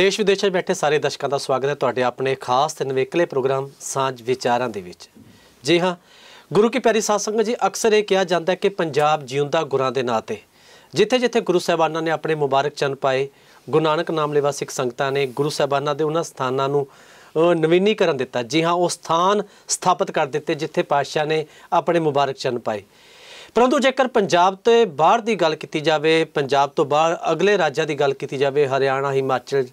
ਦੇਸ਼ ਵਿਦੇਸ਼ ਵਿੱਚ ਬੈਠੇ ਸਾਰੇ ਦਰਸ਼ਕਾਂ ਦਾ ਸਵਾਗਤ ਹੈ ਤੁਹਾਡੇ ਆਪਣੇ ਖਾਸ ਤੇ ਨਵੇਕਲੇ ਪ੍ਰੋਗਰਾਮ ਸਾਂਝ ਵਿਚਾਰਾਂ ਦੇ ਵਿੱਚ ਜੀ ਹਾਂ ਗੁਰੂ ਕੀ ਪਿਆਰੀ ਸਾਧ ਸੰਗਤ ਜੀ ਅਕਸਰ ਇਹ ਕਿਹਾ ਜਾਂਦਾ ਹੈ ਕਿ ਪੰਜਾਬ ਜਿਉਂਦਾ ਗੁਰਾਂ ਦੇ ਨਾਂ ਤੇ ਜਿੱਥੇ-ਜਿੱਥੇ ਗੁਰੂ ਸਾਹਿਬਾਨਾਂ ਨੇ ਆਪਣੇ ਮੁਬਾਰਕ ਚੰਨ ਪਾਏ ਗੁਰੂ ਨਾਨਕ ਨਾਮ ਲੇਵਾ ਸਿੱਖ ਸੰਗਤਾਂ ਨੇ ਗੁਰੂ ਸਾਹਿਬਾਨਾਂ ਦੇ ਉਹਨਾਂ ਸਥਾਨਾਂ ਨੂੰ ਨਵੀਨੀਕਰਨ ਦਿੱਤਾ ਜੀ ਹਾਂ ਉਹ ਸਥਾਨ ਸਥਾਪਿਤ ਕਰ ਦਿੱਤੇ ਜਿੱਥੇ ਪਾਤਸ਼ਾਹ ਨੇ ਆਪਣੇ ਮੁਬਾਰਕ ਚੰਨ ਪਾਏ ਪਰੰਤੂ ਜੇਕਰ ਪੰਜਾਬ ਤੇ ਬਾਹਰ ਦੀ ਗੱਲ ਕੀਤੀ ਜਾਵੇ ਪੰਜਾਬ ਤੋਂ ਬਾਹਰ ਅਗਲੇ ਰਾਜਾਂ ਦੀ ਗੱਲ ਕੀਤੀ ਜਾਵੇ ਹਰਿਆਣਾ ਹਿਮਾਚਲ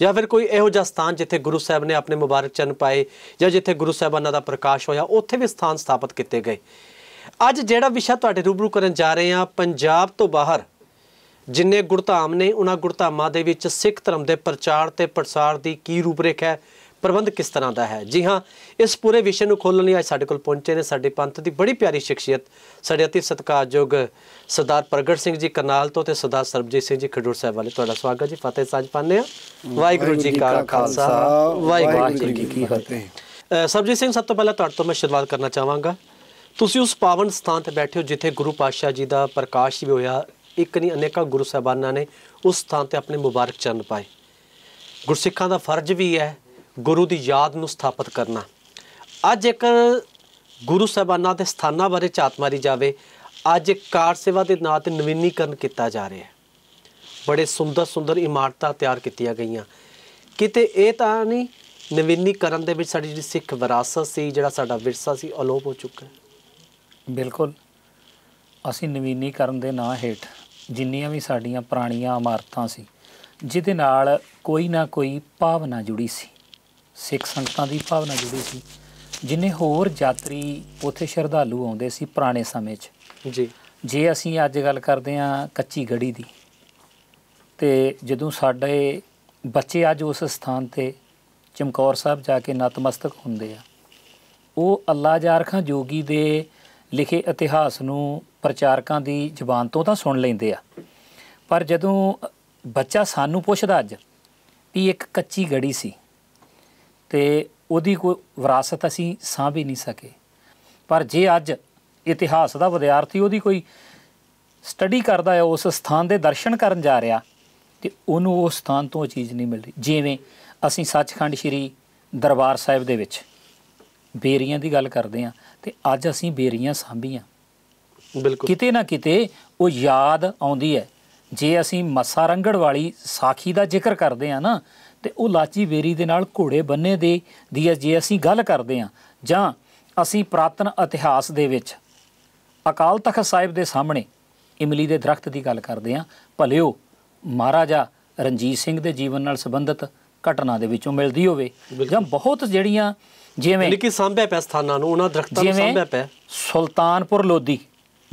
ਜਾਂ ਫਿਰ ਕੋਈ ਇਹੋ ਜਿਹਾ ਸਥਾਨ ਜਿੱਥੇ ਗੁਰੂ ਸਾਹਿਬ ਨੇ ਆਪਣੇ ਮੁਬਾਰਕ ਚਨ ਪਾਏ ਜਾਂ ਜਿੱਥੇ ਗੁਰੂ ਸਾਹਿਬਾਨਾਂ ਦਾ ਪ੍ਰਕਾਸ਼ ਹੋਇਆ ਉੱਥੇ ਵੀ ਸਥਾਨ ਸਥਾਪਿਤ ਕੀਤੇ ਗਏ ਅੱਜ ਜਿਹੜਾ ਵਿਸ਼ਾ ਤੁਹਾਡੇ ਰੂਬਰੂ ਕਰਨ ਜਾ ਰਹੇ ਹਾਂ ਪੰਜਾਬ ਤੋਂ ਬਾਹਰ ਜਿੰਨੇ ਗੁਰਧਾਮ ਨੇ ਉਹਨਾਂ ਗੁਰਧਾਮਾਂ ਦੇ ਵਿੱਚ ਸਿੱਖ ਧਰਮ ਦੇ ਪ੍ਰਚਾਰ ਤੇ ਪ੍ਰਸਾਰ ਦੀ ਕੀ ਰੂਪਰੇਖਾ ਹੈ ਪ੍ਰਬੰਧ ਕਿਸ ਤਰ੍ਹਾਂ ਦਾ ਹੈ ਜੀ ਹਾਂ ਇਸ ਪੂਰੇ ਵਿਸ਼ੇ ਨੂੰ ਖੋਲਣ ਲਈ ਅੱਜ ਸਾਡੇ ਕੋਲ ਪਹੁੰਚੇ ਨੇ ਸਾਡੇ ਪੰਥ ਦੀ ਬੜੀ ਪਿਆਰੀ ਸ਼ਖਸੀਅਤ ਸਾਡੇ ਅਤੀ ਸਤਿਕਾਰਯੋਗ ਸਰਦਾਰ ਪ੍ਰਗਟ ਸਿੰਘ ਜੀ ਕਰਨਾਲ ਤੋਂ ਤੇ ਸਰਦਾਰ ਸਰਬਜੀਤ ਸਿੰਘ ਜੀ ਖਡੂਰ ਸਾਹਿਬ ਵਾਲੇ ਤੁਹਾਡਾ ਸਵਾਗਤ ਜੀ ਫਤਿਹ ਸਾਜ ਪਾਨੇ ਆ ਵਾਹਿਗੁਰੂ ਜੀ ਕਾ ਖਾਲਸਾ ਵਾਹਿਗੁਰੂ ਜੀ ਕੀ ਫਤਿਹ ਸਰਬਜੀਤ ਸਿੰਘ ਸਭ ਤੋਂ ਪਹਿਲਾਂ ਤੁਹਾਡੇ ਤੋਂ ਮੈਂ ਸ਼ੁਰੂਆਤ ਕਰਨਾ ਚਾਹਾਂਗਾ ਤੁਸੀਂ ਉਸ ਪਾਵਨ ਸਥਾਨ ਤੇ ਬੈਠੇ ਹੋ ਜਿੱਥੇ ਗੁਰੂ ਪਾਤਸ਼ਾਹ ਜੀ ਦਾ ਪ੍ਰਕਾਸ਼ ਵੀ ਹੋਇਆ ਇੱਕ ਨਹੀਂ ਅਨੇਕਾਂ ਗੁਰੂ ਸਾਹਿਬਾਨਾਂ ਨੇ ਉਸ ਸਥਾਨ ਤੇ ਆਪਣੇ ਮੁਬਾਰਕ ਚਰਨ ਪਾਏ ਗੁਰਸਿੱਖਾਂ ਦਾ ਫਰਜ਼ ਵੀ ਹੈ ਗੁਰੂ ਦੀ ਯਾਦ ਨੂੰ ਸਥਾਪਿਤ ਕਰਨਾ ਅੱਜ ਇੱਕ ਗੁਰੂ ਸਾਹਿਬਾਨਾਂ ਦੇ ਸਥਾਨਾਂ ਬਾਰੇ ਚਾਤ ਮਾਰੀ ਜਾਵੇ ਅੱਜ ਕਾਰ ਸੇਵਾ ਦੇ ਨਾਂ ਤੇ ਨਵੀਨੀਕਰਨ ਕੀਤਾ ਜਾ ਰਿਹਾ ਹੈ ਬੜੇ ਸੁੰਦਰ ਸੁੰਦਰ ਇਮਾਰਤਾਂ ਤਿਆਰ ਕੀਤੀਆਂ ਗਈਆਂ ਕਿਤੇ ਇਹ ਤਾਂ ਨਹੀਂ ਨਵੀਨੀਕਰਨ ਦੇ ਵਿੱਚ ਸਾਡੀ ਜਿਹੜੀ ਸਿੱਖ ਵਿਰਾਸਤ ਸੀ ਜਿਹੜਾ ਸਾਡਾ ਵਿਰਸਾ ਸੀ ਅਲੋਪ ਹੋ ਚੁੱਕਾ ਹੈ ਬਿਲਕੁਲ ਅਸੀਂ ਨਵੀਨੀਕਰਨ ਦੇ ਨਾਂ ਹੇਠ ਜਿੰਨੀਆਂ ਵੀ ਸਾਡੀਆਂ ਪੁਰਾਣੀਆਂ ਇਮਾਰਤਾਂ ਸੀ ਜਿਹਦੇ ਨਾਲ ਕੋਈ ਨਾ ਕੋਈ ਭਾਵਨਾ ਜੁੜੀ ਸੀ ਸਿੱਖ ਸੰਗਤਾਂ ਦੀ ਭਾਵਨਾ ਜੁੜੀ ਸੀ ਜਿਨੇ ਹੋਰ ਯਾਤਰੀ ਉਥੇ ਸ਼ਰਧਾਲੂ ਆਉਂਦੇ ਸੀ ਪੁਰਾਣੇ ਸਮੇਂ 'ਚ ਜੀ ਜੇ ਅਸੀਂ ਅੱਜ ਗੱਲ ਕਰਦੇ ਆਂ ਕੱਚੀ ਗੜੀ ਦੀ ਤੇ ਜਦੋਂ ਸਾਡੇ ਬੱਚੇ ਅੱਜ ਉਸ ਸਥਾਨ ਤੇ ਚਮਕੌਰ ਸਾਹਿਬ ਜਾ ਕੇ ਨਤਮਸਤਕ ਹੁੰਦੇ ਆ ਉਹ ਅੱਲਾ ਜਾਰ ਖਾਂ ਜੋਗੀ ਦੇ ਲਿਖੇ ਇਤਿਹਾਸ ਨੂੰ ਪ੍ਰਚਾਰਕਾਂ ਦੀ ਜ਼ੁਬਾਨ ਤੋਂ ਤਾਂ ਸੁਣ ਲੈਂਦੇ ਆ ਪਰ ਜਦੋਂ ਬੱਚਾ ਸਾਨੂੰ ਪੁੱਛਦਾ ਅੱਜ ਵੀ ਇੱਕ ਕੱਚੀ ਗੜੀ ਸੀ ਤੇ ਉਹਦੀ ਕੋਈ ਵਿਰਾਸਤ ਅਸੀਂ ਸਾਂਭ ਹੀ ਨਹੀਂ ਸਕੇ ਪਰ ਜੇ ਅੱਜ ਇਤਿਹਾਸ ਦਾ ਵਿਦਿਆਰਥੀ ਉਹਦੀ ਕੋਈ ਸਟੱਡੀ ਕਰਦਾ ਹੈ ਉਸ ਸਥਾਨ ਦੇ ਦਰਸ਼ਨ ਕਰਨ ਜਾ ਰਿਹਾ ਤੇ ਉਹਨੂੰ ਉਹ ਸਥਾਨ ਤੋਂ ਉਹ ਚੀਜ਼ ਨਹੀਂ ਮਿਲਦੀ ਜਿਵੇਂ ਅਸੀਂ ਸੱਚਖੰਡ ਸ਼੍ਰੀ ਦਰਬਾਰ ਸਾਹਿਬ ਦੇ ਵਿੱਚ ਬੇਰੀਆਂ ਦੀ ਗੱਲ ਕਰਦੇ ਆ ਤੇ ਅੱਜ ਅਸੀਂ ਬੇਰੀਆਂ ਸਾਂਭੀਆਂ ਬਿਲਕੁਲ ਕਿਤੇ ਨਾ ਕਿਤੇ ਉਹ ਯਾਦ ਆਉਂਦੀ ਹੈ ਜੇ ਅਸੀਂ ਮੱਸਾ ਰੰਗੜ ਵਾਲੀ ਸਾਖੀ ਦਾ ਜ਼ਿਕਰ ਕਰਦੇ ਆ ਨਾ ਤੇ ਉਹ ਲਾਚੀ ਵੇਰੀ ਦੇ ਨਾਲ ਘੋੜੇ ਬੰਨੇ ਦੇ ਦੀ ਜੇ ਅਸੀਂ ਗੱਲ ਕਰਦੇ ਆ ਜਾਂ ਅਸੀਂ ਪ੍ਰਾਤਨ ਇਤਿਹਾਸ ਦੇ ਵਿੱਚ ਅਕਾਲ ਤਖਤ ਸਾਹਿਬ ਦੇ ਸਾਹਮਣੇ ਇਮਲੀ ਦੇ ਦਰਖਤ ਦੀ ਗੱਲ ਕਰਦੇ ਆ ਭਲਿਓ ਮਹਾਰਾਜਾ ਰਣਜੀਤ ਸਿੰਘ ਦੇ ਜੀਵਨ ਨਾਲ ਸੰਬੰਧਿਤ ਘਟਨਾ ਦੇ ਵਿੱਚੋਂ ਮਿਲਦੀ ਹੋਵੇ ਜਾਂ ਬਹੁਤ ਜਿਹੜੀਆਂ ਜਿਵੇਂ ਲੇਕਿਨ ਸਾਂਭਿਆ ਪੈ ਸਥਾਨਾਂ ਨੂੰ ਉਹਨਾਂ ਦਰਖਤਾਂ ਨੂੰ ਸੰਭਿਆ ਪੈ ਸੁਲਤਾਨਪੁਰ ਲੋਧੀ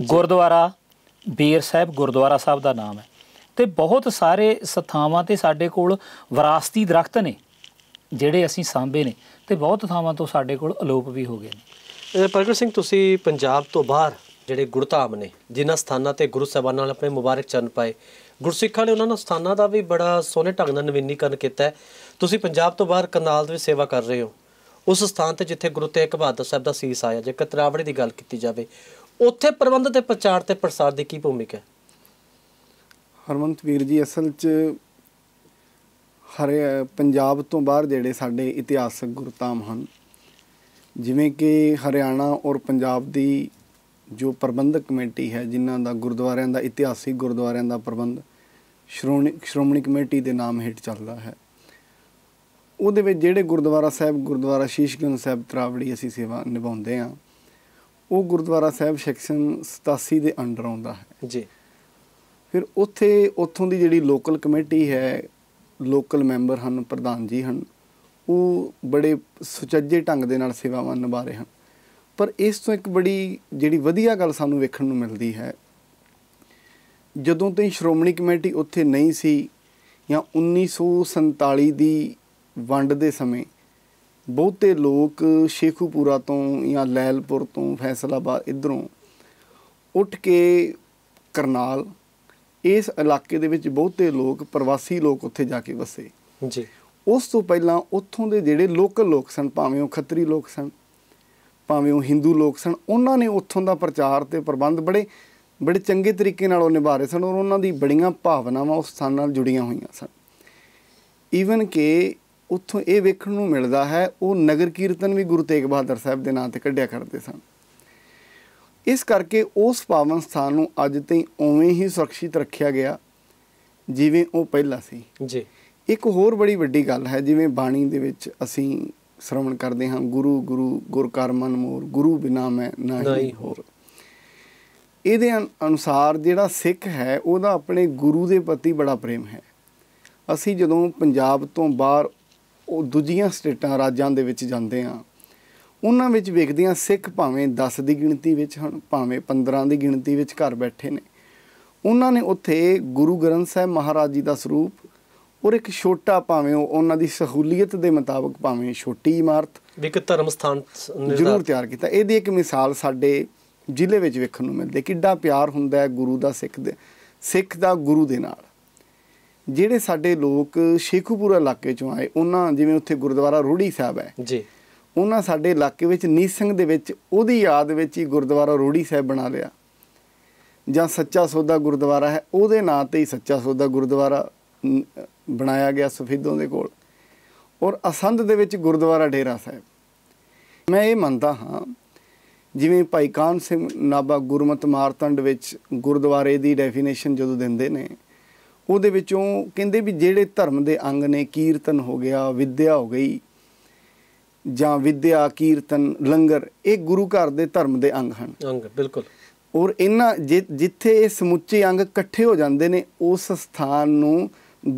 ਗੁਰਦੁਆਰਾ ਬੀਰ ਸਾਹਿਬ ਗੁਰਦੁਆਰਾ ਸਾਹਿਬ ਦਾ ਨਾਮ ਹੈ ਤੇ ਬਹੁਤ ਸਾਰੇ ਸਥਾਵਾਂ ਤੇ ਸਾਡੇ ਕੋਲ ਵਿਰਾਸਤੀ ਦਰਖਤ ਨੇ ਜਿਹੜੇ ਅਸੀਂ ਸਾਂਭੇ ਨੇ ਤੇ ਬਹੁਤ ਥਾਵਾਂ ਤੋਂ ਸਾਡੇ ਕੋਲ ਅਲੋਪ ਵੀ ਹੋ ਗਏ ਨੇ ਪ੍ਰਗਟ ਸਿੰਘ ਤੁਸੀਂ ਪੰਜਾਬ ਤੋਂ ਬਾਹਰ ਜਿਹੜੇ ਗੁਰਧਾਮ ਨੇ ਜਿਨ੍ਹਾਂ ਸਥਾਨਾਂ ਤੇ ਗੁਰੂ ਸਾਹਿਬਾਨ ਨਾਲ ਆਪਣੇ ਮੁਬਾਰਕ ਚਰਨ ਪਾਏ ਗੁਰਸਿੱਖਾਂ ਨੇ ਉਹਨਾਂ ਨੂੰ ਸਥਾਨਾਂ ਦਾ ਵੀ ਬੜਾ ਸੋਹਣੇ ਢੰਗ ਨਾਲ ਨਵੀਨੀਕਰਨ ਕੀਤਾ ਹੈ ਤੁਸੀਂ ਪੰਜਾਬ ਤੋਂ ਬਾਹਰ ਕਰਨਾਲ ਦੇ ਵਿੱਚ ਸੇਵਾ ਕਰ ਰਹੇ ਹੋ ਉਸ ਸਥਾਨ ਤੇ ਜਿੱਥੇ ਗੁਰੂ ਤੇਗ ਬਹਾਦਰ ਸਾਹਿਬ ਦਾ ਸੀਸ ਆਇਆ ਜੇ ਕਤਰਾਵੜੇ ਦੀ ਗੱਲ ਕੀਤੀ ਜਾਵੇ ਉੱਥੇ ਪ੍ਰਬੰਧ ਤੇ ਪ੍ਰਚਾਰ ਤੇ ਪ੍ਰਸਾਰ ਦੀ ਕੀ ਭੂਮਿਕਾ ਹੈ ਹਰਮਨਤ ਵੀਰ ਜੀ ਅਸਲ 'ਚ ਹਰੇ ਪੰਜਾਬ ਤੋਂ ਬਾਹਰ ਜਿਹੜੇ ਸਾਡੇ ਇਤਿਹਾਸਕ ਗੁਰਤਾਮ ਹਨ ਜਿਵੇਂ ਕਿ ਹਰਿਆਣਾ ਔਰ ਪੰਜਾਬ ਦੀ ਜੋ ਪ੍ਰਬੰਧਕ ਕਮੇਟੀ ਹੈ ਜਿਨ੍ਹਾਂ ਦਾ ਗੁਰਦੁਆਰਿਆਂ ਦਾ ਇਤਿਹਾਸਿਕ ਗੁਰਦੁਆਰਿਆਂ ਦਾ ਪ੍ਰਬੰਧ ਸ਼੍ਰੋਣੀ ਸ਼੍ਰੋਮਣੀ ਕਮੇਟੀ ਦੇ ਨਾਮ ਹੇਠ ਚੱਲਦਾ ਹੈ ਉਹਦੇ ਵਿੱਚ ਜਿਹੜੇ ਗੁਰਦੁਆਰਾ ਸਾਹਿਬ ਗੁਰਦੁਆਰਾ ਸ਼ੀਸ਼ਗੰਜ ਸਾਹਿਬ ਤਰਾਵੜੀ ਅਸੀਂ ਸੇਵਾ ਨਿਭਾਉਂਦੇ ਆ ਉਹ ਗੁਰਦੁਆਰਾ ਸਾਹਿਬ ਸੈਕਸ਼ਨ 87 ਦੇ ਅੰਡਰ ਆਉਂਦਾ ਹੈ ਜੀ ਫਿਰ ਉੱਥੇ ਉੱਥੋਂ ਦੀ ਜਿਹੜੀ ਲੋਕਲ ਕਮੇਟੀ ਹੈ ਲੋਕਲ ਮੈਂਬਰ ਹਨ ਪ੍ਰਧਾਨ ਜੀ ਹਨ ਉਹ ਬੜੇ ਸੁਚੱਜੇ ਢੰਗ ਦੇ ਨਾਲ ਸੇਵਾਵਾਂ ਨਿਭਾ ਰਹੇ ਹਨ ਪਰ ਇਸ ਤੋਂ ਇੱਕ ਬੜੀ ਜਿਹੜੀ ਵਧੀਆ ਗੱਲ ਸਾਨੂੰ ਵੇਖਣ ਨੂੰ ਮਿਲਦੀ ਹੈ ਜਦੋਂ ਤੋਂ ਸ਼੍ਰੋਮਣੀ ਕਮੇਟੀ ਉੱਥੇ ਨਹੀਂ ਸੀ ਜਾਂ 1947 ਦੀ ਵੰਡ ਦੇ ਸਮੇਂ ਬਹੁਤੇ ਲੋਕ ਸ਼ੇਖੂਪੁਰਾ ਤੋਂ ਜਾਂ ਲੈਲਪੁਰ ਤੋਂ ਫੈਸਲਾਬਾਦ ਇਧਰੋਂ ਉੱਠ ਕੇ ਕਰਨਾਲ ਇਸ ਇਲਾਕੇ ਦੇ ਵਿੱਚ ਬਹੁਤੇ ਲੋਕ ਪ੍ਰਵਾਸੀ ਲੋਕ ਉੱਥੇ ਜਾ ਕੇ ਵਸੇ ਜੀ ਉਸ ਤੋਂ ਪਹਿਲਾਂ ਉੱਥੋਂ ਦੇ ਜਿਹੜੇ ਲੋਕਲ ਲੋਕ ਸਨ ਭਾਵੇਂ ਉਹ ਖੱਤਰੀ ਲੋਕ ਸਨ ਭਾਵੇਂ ਉਹ ਹਿੰਦੂ ਲੋਕ ਸਨ ਉਹਨਾਂ ਨੇ ਉੱਥੋਂ ਦਾ ਪ੍ਰਚਾਰ ਤੇ ਪ੍ਰਬੰਧ ਬੜੇ ਬੜੇ ਚੰਗੇ ਤਰੀਕੇ ਨਾਲ ਉਹ ਨਿਭਾ ਰਹੇ ਸਨ ਔਰ ਉਹਨਾਂ ਦੀ ਬੜੀਆਂ ਭਾਵਨਾਵਾਂ ਉਸ ਸਥਾਨ ਨਾਲ ਜੁੜੀਆਂ ਹੋਈਆਂ ਸਨ ਈਵਨ ਕਿ ਉੱਥੋਂ ਇਹ ਵੇਖਣ ਨੂੰ ਮਿਲਦਾ ਹੈ ਉਹ ਨਗਰ ਕੀਰਤਨ ਵੀ ਗੁਰੂ ਤੇਗ ਬਹਾਦਰ ਸਾਹਿਬ ਦੇ ਨਾਂ ਤੇ ਕੱਢਿਆ ਕਰਦੇ ਸਨ ਇਸ ਕਰਕੇ ਉਸ ਪਾਵਨ ਸਥਾਨ ਨੂੰ ਅੱਜ ਤਾਈਂ ਉਵੇਂ ਹੀ ਸੁਰੱਖਿਅਤ ਰੱਖਿਆ ਗਿਆ ਜਿਵੇਂ ਉਹ ਪਹਿਲਾਂ ਸੀ ਜੀ ਇੱਕ ਹੋਰ ਬੜੀ ਵੱਡੀ ਗੱਲ ਹੈ ਜਿਵੇਂ ਬਾਣੀ ਦੇ ਵਿੱਚ ਅਸੀਂ ਸ਼ਰਵਣ ਕਰਦੇ ਹਾਂ ਗੁਰੂ ਗੁਰੂ ਗੁਰ ਮਨ ਮੋਰ ਗੁਰੂ ਬਿਨਾ ਮੈਂ ਨਹੀਂ ਹੋਰ ਇਹਦੇ ਅਨੁਸਾਰ ਜਿਹੜਾ ਸਿੱਖ ਹੈ ਉਹਦਾ ਆਪਣੇ ਗੁਰੂ ਦੇ ਪ੍ਰਤੀ ਬੜਾ ਪ੍ਰੇਮ ਹੈ ਅਸੀਂ ਜਦੋਂ ਪੰਜਾਬ ਤੋਂ ਬਾਹਰ ਉਹ ਦੂਜੀਆਂ ਸਟੇਟਾਂ ਰਾਜਾਂ ਦੇ ਵਿੱਚ ਜਾਂਦੇ ਹਾਂ ਉਹਨਾਂ ਵਿੱਚ ਵੇਖਦੇ ਆ ਸਿੱਖ ਭਾਵੇਂ 10 ਦੀ ਗਿਣਤੀ ਵਿੱਚ ਹਨ ਭਾਵੇਂ 15 ਦੀ ਗਿਣਤੀ ਵਿੱਚ ਘਰ ਬੈਠੇ ਨੇ ਉਹਨਾਂ ਨੇ ਉੱਥੇ ਗੁਰੂ ਗ੍ਰੰਥ ਸਾਹਿਬ ਮਹਾਰਾਜ ਜੀ ਦਾ ਸਰੂਪ ਔਰ ਇੱਕ ਛੋਟਾ ਭਾਵੇਂ ਉਹਨਾਂ ਦੀ ਸਹੂਲੀਅਤ ਦੇ ਮੁਤਾਬਕ ਭਾਵੇਂ ਛੋਟੀ ਇਮਾਰਤ ਇੱਕ ਧਰਮ ਸਥਾਨ ਜ਼ਰੂਰ ਤਿਆਰ ਕੀਤਾ ਇਹਦੀ ਇੱਕ ਮਿਸਾਲ ਸਾਡੇ ਜ਼ਿਲ੍ਹੇ ਵਿੱਚ ਵੇਖਣ ਨੂੰ ਮਿਲਦੀ ਕਿੱਡਾ ਪਿਆਰ ਹੁੰਦਾ ਹੈ ਗੁਰੂ ਦਾ ਸਿੱਖ ਦੇ ਸਿੱਖ ਦਾ ਗੁਰੂ ਦੇ ਨਾਲ ਜਿਹੜੇ ਸਾਡੇ ਲੋਕ ਸ਼ੇਖੂਪੁਰਾ ਇਲਾਕੇ ਚੋਂ ਆਏ ਉਹਨਾਂ ਜਿਵੇਂ ਉੱਥੇ ਗੁਰਦੁਆਰਾ ਰੂੜੀ ਸਾਹਿਬ ਹੈ ਜੀ ਉਹਨਾਂ ਸਾਡੇ ਇਲਾਕੇ ਵਿੱਚ ਸਿੰਘ ਦੇ ਵਿੱਚ ਉਹਦੀ ਯਾਦ ਵਿੱਚ ਹੀ ਗੁਰਦੁਆਰਾ ਰੋੜੀ ਸਾਹਿਬ ਬਣਾ ਲਿਆ ਜਾਂ ਸੱਚਾ ਸੌਦਾ ਗੁਰਦੁਆਰਾ ਹੈ ਉਹਦੇ ਨਾਂ ਤੇ ਹੀ ਸੱਚਾ ਸੌਦਾ ਗੁਰਦੁਆਰਾ ਬਣਾਇਆ ਗਿਆ ਸਫੀਦੋਂ ਦੇ ਕੋਲ ਔਰ ਅਸੰਧ ਦੇ ਵਿੱਚ ਗੁਰਦੁਆਰਾ ਡੇਰਾ ਸਾਹਿਬ ਮੈਂ ਇਹ ਮੰਨਦਾ ਹਾਂ ਜਿਵੇਂ ਭਾਈ ਕਾਨ ਸਿੰਘ ਨਾਬਾ ਗੁਰਮਤ ਮਾਰਤੰਡ ਵਿੱਚ ਗੁਰਦੁਆਰੇ ਦੀ ਡੈਫੀਨੇਸ਼ਨ ਜਦੋਂ ਦਿੰਦੇ ਨੇ ਉਹਦੇ ਵਿੱਚੋਂ ਕਹਿੰਦੇ ਵੀ ਜਿਹੜੇ ਧਰਮ ਦੇ ਅੰਗ ਨੇ ਕੀਰਤਨ ਹੋ ਗਿਆ ਵਿਦਿਆ ਹੋ ਗਈ ਜਾਂ ਵਿਦਿਆ ਕੀਰਤਨ ਲੰਗਰ ਇਹ ਗੁਰੂ ਘਰ ਦੇ ਧਰਮ ਦੇ ਅੰਗ ਹਨ ਅੰਗ ਬਿਲਕੁਲ ਔਰ ਇਹਨਾਂ ਜਿੱਥੇ ਇਹ ਸਮੁੱਚੇ ਅੰਗ ਇਕੱਠੇ ਹੋ ਜਾਂਦੇ ਨੇ ਉਸ ਸਥਾਨ ਨੂੰ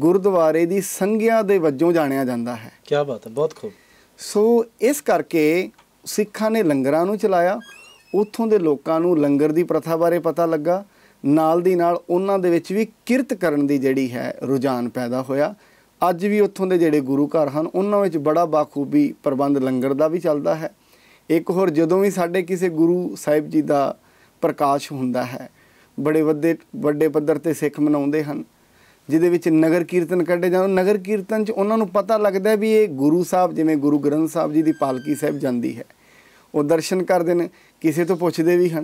ਗੁਰਦੁਆਰੇ ਦੀ ਸੰਗਿਆ ਦੇ ਵੱਜੋਂ ਜਾਣਿਆ ਜਾਂਦਾ ਹੈ ਕੀ ਬਾਤ ਹੈ ਬਹੁਤ ਖੂਬ ਸੋ ਇਸ ਕਰਕੇ ਸਿੱਖਾਂ ਨੇ ਲੰਗਰਾਂ ਨੂੰ ਚਲਾਇਆ ਉੱਥੋਂ ਦੇ ਲੋਕਾਂ ਨੂੰ ਲੰਗਰ ਦੀ ਪ੍ਰਥਾ ਬਾਰੇ ਪਤਾ ਲੱਗਾ ਨਾਲ ਦੀ ਨਾਲ ਉਹਨਾਂ ਦੇ ਵਿੱਚ ਵੀ ਕਿਰਤ ਕਰਨ ਦੀ ਜਿਹੜੀ ਹੈ ਰੁਝਾਨ ਪੈਦਾ ਹੋਇਆ ਅੱਜ ਵੀ ਉੱਥੋਂ ਦੇ ਜਿਹੜੇ ਗੁਰੂ ਘਰ ਹਨ ਉਹਨਾਂ ਵਿੱਚ ਬੜਾ ਬਾਖੂਬੀ ਪ੍ਰਬੰਧ ਲੰਗਰ ਦਾ ਵੀ ਚੱਲਦਾ ਹੈ ਇੱਕ ਹੋਰ ਜਦੋਂ ਵੀ ਸਾਡੇ ਕਿਸੇ ਗੁਰੂ ਸਾਹਿਬ ਜੀ ਦਾ ਪ੍ਰਕਾਸ਼ ਹੁੰਦਾ ਹੈ ਬੜੇ ਵੱਡੇ ਵੱਡੇ ਪੱਧਰ ਤੇ ਸਿੱਖ ਮਨਾਉਂਦੇ ਹਨ ਜਿਹਦੇ ਵਿੱਚ ਨਗਰ ਕੀਰਤਨ ਕੱਢੇ ਜਾਂਦੇ ਨਗਰ ਕੀਰਤਨ 'ਚ ਉਹਨਾਂ ਨੂੰ ਪਤਾ ਲੱਗਦਾ ਵੀ ਇਹ ਗੁਰੂ ਸਾਹਿਬ ਜਿਵੇਂ ਗੁਰੂ ਗ੍ਰੰਥ ਸਾਹਿਬ ਜੀ ਦੀ ਪਾਲਕੀ ਸਾਹਿਬ ਜਾਂਦੀ ਹੈ ਉਹ ਦਰਸ਼ਨ ਕਰਦੇ ਨੇ ਕਿਸੇ ਤੋਂ ਪੁੱਛਦੇ ਵੀ ਹਨ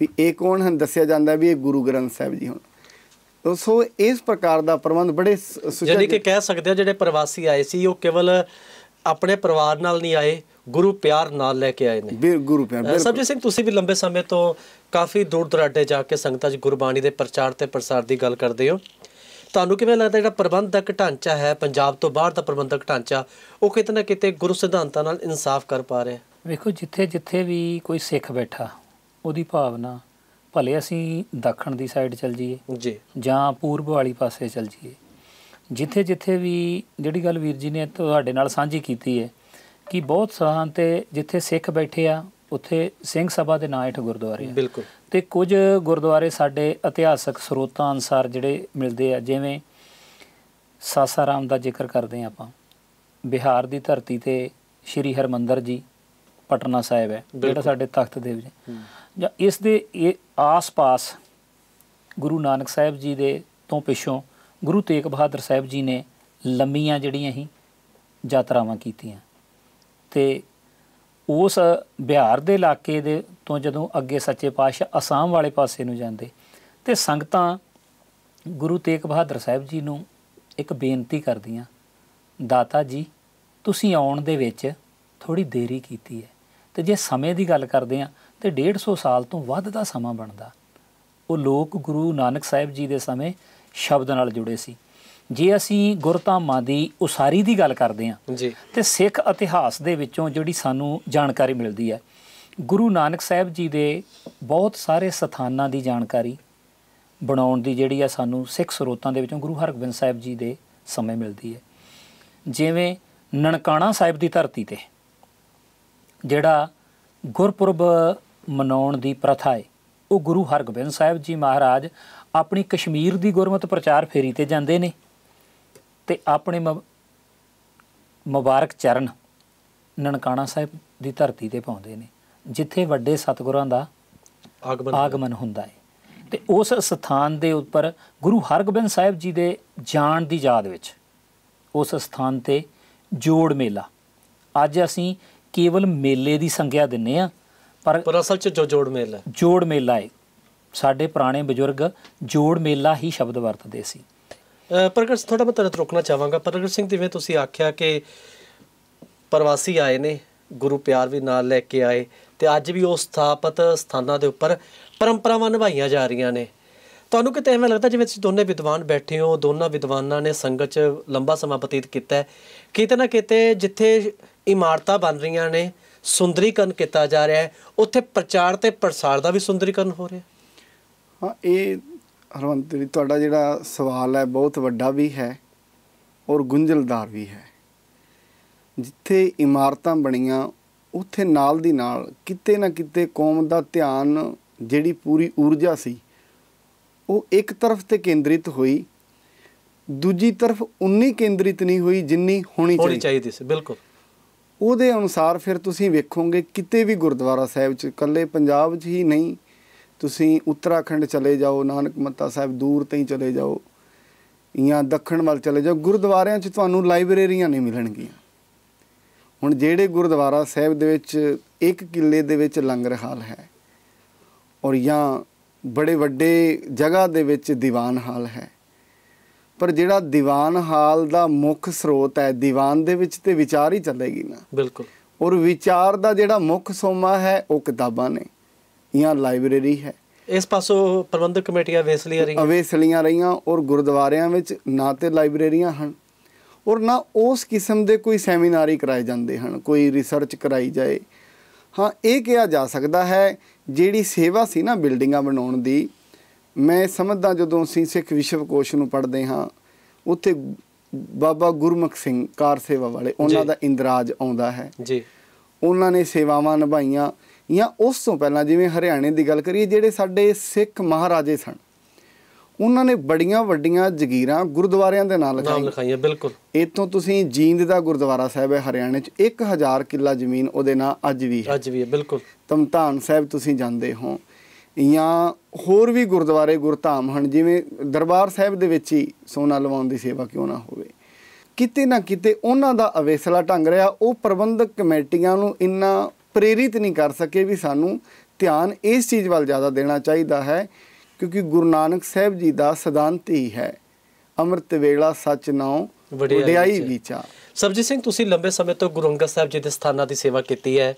ਵੀ ਇਹ ਕੌਣ ਹਨ ਦੱਸਿਆ ਜਾਂਦਾ ਵੀ ਇਹ ਗੁਰੂ ਗ੍ਰੰਥ ਸਾਹਿਬ ਜੀ ਹਨ ਸੋ ਇਸ ਪ੍ਰਕਾਰ ਦਾ ਪ੍ਰਬੰਧ ਬੜੇ ਯਾਨੀ ਕਿ ਕਹਿ ਸਕਦੇ ਆ ਜਿਹੜੇ ਪ੍ਰਵਾਸੀ ਆਏ ਸੀ ਉਹ ਕੇਵਲ ਆਪਣੇ ਪਰਿਵਾਰ ਨਾਲ ਨਹੀਂ ਆਏ ਗੁਰੂ ਪਿਆਰ ਨਾਲ ਲੈ ਕੇ ਆਏ ਨੇ ਗੁਰੂ ਪਿਆਰ ਸਬਜੀ ਸਿੰਘ ਤੁਸੀਂ ਵੀ ਲੰਬੇ ਸਮੇਂ ਤੋਂ ਕਾਫੀ ਦੂਰ ਦਰਾਡੇ ਜਾ ਕੇ ਸੰਗਤਾਂ 'ਚ ਗੁਰਬਾਣੀ ਦੇ ਪ੍ਰਚਾਰ ਤੇ ਪ੍ਰਸਾਰ ਦੀ ਗੱਲ ਕਰਦੇ ਹੋ ਤੁਹਾਨੂੰ ਕਿਵੇਂ ਲੱਗਦਾ ਜਿਹੜਾ ਪ੍ਰਬੰਧਕ ਢਾਂਚਾ ਹੈ ਪੰਜਾਬ ਤੋਂ ਬਾਹਰ ਦਾ ਪ੍ਰਬੰਧਕ ਢਾਂਚਾ ਉਹ ਕਿਤੇ ਨਾ ਕਿਤੇ ਗੁਰੂ ਸਿਧਾਂਤਾਂ ਨਾਲ ਇਨਸਾਫ ਕਰ ਪਾ ਰਿਹਾ ਵੇਖੋ ਜਿੱਥੇ ਜਿੱਥੇ ਵੀ ਕੋਈ ਸਿੱਖ ਬੈਠਾ ਉਹਦੀ ਭਾਵਨਾ ਭਲੇ ਅਸੀਂ ਦੱਖਣ ਦੀ ਸਾਈਡ ਚੱਲ ਜਾਈਏ ਜੀ ਜਾਂ ਪੂਰਬ ਵਾਲੀ ਪਾਸੇ ਚੱਲ ਜਾਈਏ ਜਿੱਥੇ ਜਿੱਥੇ ਵੀ ਜਿਹੜੀ ਗੱਲ ਵੀਰ ਜੀ ਨੇ ਤੁਹਾਡੇ ਨਾਲ ਸਾਂਝੀ ਕੀਤੀ ਹੈ ਕਿ ਬਹੁਤ ਸਾਹਾਂ ਤੇ ਜਿੱਥੇ ਸਿੱਖ ਬੈਠੇ ਆ ਉੱਥੇ ਸਿੰਘ ਸਭਾ ਦੇ ਨਾਂ ਹੇਠ ਗੁਰਦੁਆਰੇ ਆ ਬਿਲਕੁਲ ਤੇ ਕੁਝ ਗੁਰਦੁਆਰੇ ਸਾਡੇ ਇਤਿਹਾਸਕ ਸਰੋਤਾਂ ਅਨਸਾਰ ਜਿਹੜੇ ਮਿਲਦੇ ਆ ਜਿਵੇਂ ਸਾਸਾਰਾਮ ਦਾ ਜ਼ਿਕਰ ਕਰਦੇ ਆ ਆਪਾਂ ਬਿਹਾਰ ਦੀ ਧਰਤੀ ਤੇ ਸ਼੍ਰੀ ਹਰਮੰਦਰ ਜੀ ਪਟਨਾ ਸਾਹਿਬ ਹੈ ਜਿਹੜਾ ਸਾਡੇ ਤਖਤ ਦੇਵ ਜੀ ਜਾਂ ਇਸ ਦੇ ਇਹ ਆਸ-ਪਾਸ ਗੁਰੂ ਨਾਨਕ ਸਾਹਿਬ ਜੀ ਦੇ ਤੋਂ ਪਿਛੋਂ ਗੁਰੂ ਤੇਗ ਬਹਾਦਰ ਸਾਹਿਬ ਜੀ ਨੇ ਲੰਮੀਆਂ ਜਿਹੜੀਆਂ ਹੀ ਯਾਤਰਾਵਾਂ ਕੀਤੀਆਂ ਤੇ ਉਸ ਬਿਹਾਰ ਦੇ ਇਲਾਕੇ ਦੇ ਤੋਂ ਜਦੋਂ ਅੱਗੇ ਸੱਚੇ ਪਾਤਸ਼ਾਹ ਅਸਾਮ ਵਾਲੇ ਪਾਸੇ ਨੂੰ ਜਾਂਦੇ ਤੇ ਸੰਗਤਾਂ ਗੁਰੂ ਤੇਗ ਬਹਾਦਰ ਸਾਹਿਬ ਜੀ ਨੂੰ ਇੱਕ ਬੇਨਤੀ ਕਰਦੀਆਂ ਦਾਤਾ ਜੀ ਤੁਸੀਂ ਆਉਣ ਦੇ ਵਿੱਚ ਥੋੜੀ ਦੇਰੀ ਕੀਤੀ ਹੈ ਤੇ ਜੇ ਸਮੇਂ ਦੀ ਗੱਲ ਕਰਦੇ ਆ ਤੇ 150 ਸਾਲ ਤੋਂ ਵੱਧ ਦਾ ਸਮਾਂ ਬਣਦਾ ਉਹ ਲੋਕ ਗੁਰੂ ਨਾਨਕ ਸਾਹਿਬ ਜੀ ਦੇ ਸਮੇਂ ਸ਼ਬਦ ਨਾਲ ਜੁੜੇ ਸੀ ਜੇ ਅਸੀਂ ਗੁਰਧਾਮਾਂ ਦੀ ਉਸਾਰੀ ਦੀ ਗੱਲ ਕਰਦੇ ਹਾਂ ਜੀ ਤੇ ਸਿੱਖ ਇਤਿਹਾਸ ਦੇ ਵਿੱਚੋਂ ਜਿਹੜੀ ਸਾਨੂੰ ਜਾਣਕਾਰੀ ਮਿਲਦੀ ਹੈ ਗੁਰੂ ਨਾਨਕ ਸਾਹਿਬ ਜੀ ਦੇ ਬਹੁਤ ਸਾਰੇ ਸਥਾਨਾਂ ਦੀ ਜਾਣਕਾਰੀ ਬਣਾਉਣ ਦੀ ਜਿਹੜੀ ਆ ਸਾਨੂੰ ਸਿੱਖ ਸਰੋਤਾਂ ਦੇ ਵਿੱਚੋਂ ਗੁਰੂ ਹਰਗੋਬਿੰਦ ਸਾਹਿਬ ਜੀ ਦੇ ਸਮੇਂ ਮਿਲਦੀ ਹੈ ਜਿਵੇਂ ਨਨਕਾਣਾ ਸਾਹਿਬ ਦੀ ਧਰਤੀ ਤੇ ਜਿਹੜਾ ਗੁਰਪੁਰਬ ਮਨਾਉਣ ਦੀ ਪ੍ਰਥਾ ਹੈ ਉਹ ਗੁਰੂ ਹਰਗੋਬਿੰਦ ਸਾਹਿਬ ਜੀ ਮਹਾਰਾਜ ਆਪਣੀ ਕਸ਼ਮੀਰ ਦੀ ਗੁਰਮਤ ਪ੍ਰਚਾਰ ਫੇਰੀ ਤੇ ਜਾਂਦੇ ਨੇ ਤੇ ਆਪਣੇ ਮੁਬਾਰਕ ਚਰਨ ਨਨਕਾਣਾ ਸਾਹਿਬ ਦੀ ਧਰਤੀ ਤੇ ਪਾਉਂਦੇ ਨੇ ਜਿੱਥੇ ਵੱਡੇ ਸਤਿਗੁਰਾਂ ਦਾ ਆਗਮਨ ਹੁੰਦਾ ਹੈ ਤੇ ਉਸ ਸਥਾਨ ਦੇ ਉੱਪਰ ਗੁਰੂ ਹਰਗੋਬਿੰਦ ਸਾਹਿਬ ਜੀ ਦੇ ਜਾਣ ਦੀ ਯਾਦ ਵਿੱਚ ਉਸ ਸਥਾਨ ਤੇ ਜੋੜ ਮੇਲਾ ਅੱਜ ਅਸੀਂ ਕੇਵਲ ਮੇਲੇ ਦੀ ਸੰਗਿਆ ਦਿੰਨੇ ਆ ਪਰ ਪਰ ਅਸਲ 'ਚ ਜੋ ਜੋੜ ਮੇਲਾ ਹੈ ਜੋੜ ਮੇਲਾ ਹੈ ਸਾਡੇ ਪੁਰਾਣੇ ਬਜ਼ੁਰਗ ਜੋੜ ਮੇਲਾ ਹੀ ਸ਼ਬਦ ਵਰਤਦੇ ਸੀ ਪ੍ਰਗਟ ਥੋੜਾ ਮੈਂ ਤੁਹਾਨੂੰ ਰੋਕਣਾ ਚਾਹਾਂਗਾ ਪ੍ਰਗਟ ਸਿੰਘ ਜਿਵੇਂ ਤੁਸੀਂ ਆਖਿਆ ਕਿ ਪ੍ਰਵਾਸੀ ਆਏ ਨੇ ਗੁਰੂ ਪਿਆਰ ਵੀ ਨਾਲ ਲੈ ਕੇ ਆਏ ਤੇ ਅੱਜ ਵੀ ਉਹ ਸਥਾਪਿਤ ਸਥਾਨਾਂ ਦੇ ਉੱਪਰ ਪਰੰਪਰਾਵਾਂ ਨਿਭਾਈਆਂ ਜਾ ਰਹੀਆਂ ਨੇ ਤੁਹਾਨੂੰ ਕਿਤੇ ਐਵੇਂ ਲੱਗਦਾ ਜਿਵੇਂ ਤੁਸੀਂ ਦੋਨੇ ਵਿਦਵਾਨ ਬੈਠੇ ਹੋ ਦੋਨਾਂ ਵਿਦਵਾਨਾਂ ਨੇ ਸੰਗਤ 'ਚ ਲੰਬਾ ਸਮਾਂ ਬਤੀਤ ਕੀਤਾ ਹੈ ਕਿਤੇ ਨਾ ਕਿਤੇ ਜਿੱਥੇ ਇਮਾਰਤਾਂ ਬਣ ਰਹੀਆਂ ਨੇ ਸੁੰਦਰੀਕਰਨ ਕੀਤਾ ਜਾ ਰਿਹਾ ਹੈ ਉੱਥੇ ਪ੍ਰਚਾਰ ਤੇ ਪ੍ਰਸਾਰ ਦਾ ਵੀ ਸੁੰਦਰੀਕਰਨ ਹੋ ਰਿਹਾ ਹਾਂ ਇਹ ਹਰਵੰਤ ਜੀ ਤੁਹਾਡਾ ਜਿਹੜਾ ਸਵਾਲ ਹੈ ਬਹੁਤ ਵੱਡਾ ਵੀ ਹੈ ਔਰ ਗੁੰਝਲਦਾਰ ਵੀ ਹੈ ਜਿੱਥੇ ਇਮਾਰਤਾਂ ਬਣੀਆਂ ਉੱਥੇ ਨਾਲ ਦੀ ਨਾਲ ਕਿਤੇ ਨਾ ਕਿਤੇ ਕੌਮ ਦਾ ਧਿਆਨ ਜਿਹੜੀ ਪੂਰੀ ਊਰਜਾ ਸੀ ਉਹ ਇੱਕ ਤਰਫ ਤੇ ਕੇਂਦਰਿਤ ਹੋਈ ਦੂਜੀ ਤਰਫ ਉਨੀ ਕੇਂਦਰਿਤ ਨਹੀਂ ਹੋਈ ਜਿੰਨੀ ਹੋਣੀ ਚਾਹੀਦੀ ਸੀ ਬਿਲਕੁਲ ਉਹਦੇ ਅਨੁਸਾਰ ਫਿਰ ਤੁਸੀਂ ਵੇਖੋਗੇ ਕਿਤੇ ਵੀ ਗੁਰਦੁਆਰਾ ਸਾਹਿਬ 'ਚ ਇਕੱਲੇ ਪੰਜਾਬ 'ਚ ਹੀ ਨਹੀਂ ਤੁਸੀਂ ਉੱਤਰਾਖੰਡ ਚਲੇ ਜਾਓ ਨਾਨਕ ਮੱਤਾ ਸਾਹਿਬ ਦੂਰ ਤਈ ਚਲੇ ਜਾਓ ਜਾਂ ਦੱਖਣ ਵੱਲ ਚਲੇ ਜਾਓ ਗੁਰਦੁਆਰਿਆਂ 'ਚ ਤੁਹਾਨੂੰ ਲਾਇਬ੍ਰੇਰੀਆਂ ਨਹੀਂ ਮਿਲਣਗੀਆਂ ਹੁਣ ਜਿਹੜੇ ਗੁਰਦੁਆਰਾ ਸਾਹਿਬ ਦੇ ਵਿੱਚ ਇੱਕ ਕਿਲੇ ਦੇ ਵਿੱਚ ਲੰਗਰ ਹਾਲ ਹੈ ਔਰ ਜਾਂ ਬੜੇ ਵੱਡੇ ਜਗ੍ਹਾ ਦੇ ਵਿੱਚ ਦੀਵਾਨ ਹਾਲ ਹੈ ਪਰ ਜਿਹੜਾ ਦੀਵਾਨ ਹਾਲ ਦਾ ਮੁੱਖ ਸਰੋਤ ਹੈ ਦੀਵਾਨ ਦੇ ਵਿੱਚ ਤੇ ਵਿਚਾਰ ਹੀ ਚੱਲੇਗੀ ਨਾ ਬਿਲਕੁਲ ਔਰ ਵਿਚਾਰ ਦਾ ਜਿਹੜਾ ਮੁੱਖ ਸੋਮਾ ਹੈ ਉਹ ਕਿਤਾਬਾਂ ਨੇ ਜਾਂ ਲਾਇਬ੍ਰੇਰੀ ਹੈ ਇਸ ਪਾਸੋਂ ਪ੍ਰਬੰਧਕ ਕਮੇਟੀਆਂ ਵੇਸਲੀਆਂ ਰਹੀਆਂ ਵੇਸਲੀਆਂ ਰਹੀਆਂ ਔਰ ਗੁਰਦੁਆਰਿਆਂ ਵਿੱਚ ਨਾ ਤੇ ਲਾਇਬ੍ਰੇਰੀਆਂ ਹਨ ਔਰ ਨਾ ਉਸ ਕਿਸਮ ਦੇ ਕੋਈ ਸੈਮੀਨਾਰ ਹੀ ਕਰਾਏ ਜਾਂਦੇ ਹਨ ਕੋਈ ਰਿਸਰਚ ਕਰਾਈ ਜਾਏ ਹਾਂ ਇਹ ਕਿਹਾ ਜਾ ਸਕਦਾ ਹੈ ਜਿਹੜੀ ਸੇਵਾ ਸੀ ਨਾ ਬਿਲਡਿੰਗਾਂ ਬਣਾਉਣ ਦੀ ਮੈਂ ਸਮਝਦਾ ਜਦੋਂ ਅਸੀਂ ਸਿੱਖ ਵਿਸ਼ਵਕੋਸ਼ ਨੂੰ ਪੜ੍ਹਦੇ ਹਾਂ ਉੱਥੇ ਬਾਬਾ ਗੁਰਮੁਖ ਸਿੰਘ ਕਾਰ ਸੇਵਾ ਵਾਲੇ ਉਹਨਾਂ ਦਾ ਇੰਦਰਾਜ ਆਉਂਦਾ ਹੈ ਜੀ ਉਹਨਾਂ ਨੇ ਸੇਵਾਵਾਂ ਨਿਭਾਈਆਂ ਜਾਂ ਉਸ ਤੋਂ ਪਹਿਲਾਂ ਜਿਵੇਂ ਹਰਿਆਣੇ ਦੀ ਗੱਲ ਕਰੀਏ ਜਿਹੜੇ ਸਾਡੇ ਸਿੱਖ ਮਹਾਰਾਜੇ ਸਨ ਉਹਨਾਂ ਨੇ ਬੜੀਆਂ ਵੱਡੀਆਂ ਜ਼ਗੀਰਾਂ ਗੁਰਦੁਆਰਿਆਂ ਦੇ ਨਾਂ ਲਗਾਈਆਂ ਨਾਂ ਲਿਖਾਈਆਂ ਬਿਲਕੁਲ ਇਤੋਂ ਤੁਸੀਂ ਜੀਂਦ ਦਾ ਗੁਰਦੁਆਰਾ ਸਾਹਿਬ ਹੈ ਹਰਿਆਣੇ 'ਚ 1000 ਕਿੱਲਾ ਜ਼ਮੀਨ ਉਹਦੇ ਨਾਂ ਅੱਜ ਵੀ ਹੈ ਅੱਜ ਵੀ ਹੈ ਬਿਲਕੁਲ ਤਮਤਾਨ ਸਾਹਿਬ ਤੁਸੀਂ ਜਾਂਦੇ ਹੋ ਜਾਂ ਹੋਰ ਵੀ ਗੁਰਦੁਆਰੇ ਗੁਰਧਾਮ ਹਨ ਜਿਵੇਂ ਦਰਬਾਰ ਸਾਹਿਬ ਦੇ ਵਿੱਚ ਹੀ ਸੋਨਾ ਲਵਾਉਣ ਦੀ ਸੇਵਾ ਕਿਉਂ ਨਾ ਹੋਵੇ ਕਿਤੇ ਨਾ ਕਿਤੇ ਉਹਨਾਂ ਦਾ ਅਵੇਸਲਾ ਢੰਗ ਰਿਹਾ ਉਹ ਪ੍ਰਬੰਧਕ ਕਮੇਟੀਆਂ ਨੂੰ ਇੰਨਾ ਪ੍ਰੇਰਿਤ ਨਹੀਂ ਕਰ ਸਕੇ ਵੀ ਸਾਨੂੰ ਧਿਆਨ ਇਸ ਚੀਜ਼ ਵੱਲ ਜ਼ਿਆਦਾ ਦੇਣਾ ਚਾਹੀਦਾ ਹੈ ਕਿਉਂਕਿ ਗੁਰੂ ਨਾਨਕ ਸਾਹਿਬ ਜੀ ਦਾ ਸਿਧਾਂਤ ਹੀ ਹੈ ਅੰਮ੍ਰਿਤ ਵੇਲਾ ਸੱਚ ਨਾਉ ਵਡਿਆਈ ਵਿਚਾਰ ਸਬਜੀ ਸਿੰਘ ਤੁਸੀਂ ਲੰਬੇ ਸਮੇਂ ਤੋਂ ਗੁਰੂ ਅੰਗਦ ਸਾਹਿਬ ਜੀ ਦੇ ਸਥਾਨਾਂ ਦੀ ਸੇਵਾ ਕੀਤੀ ਹੈ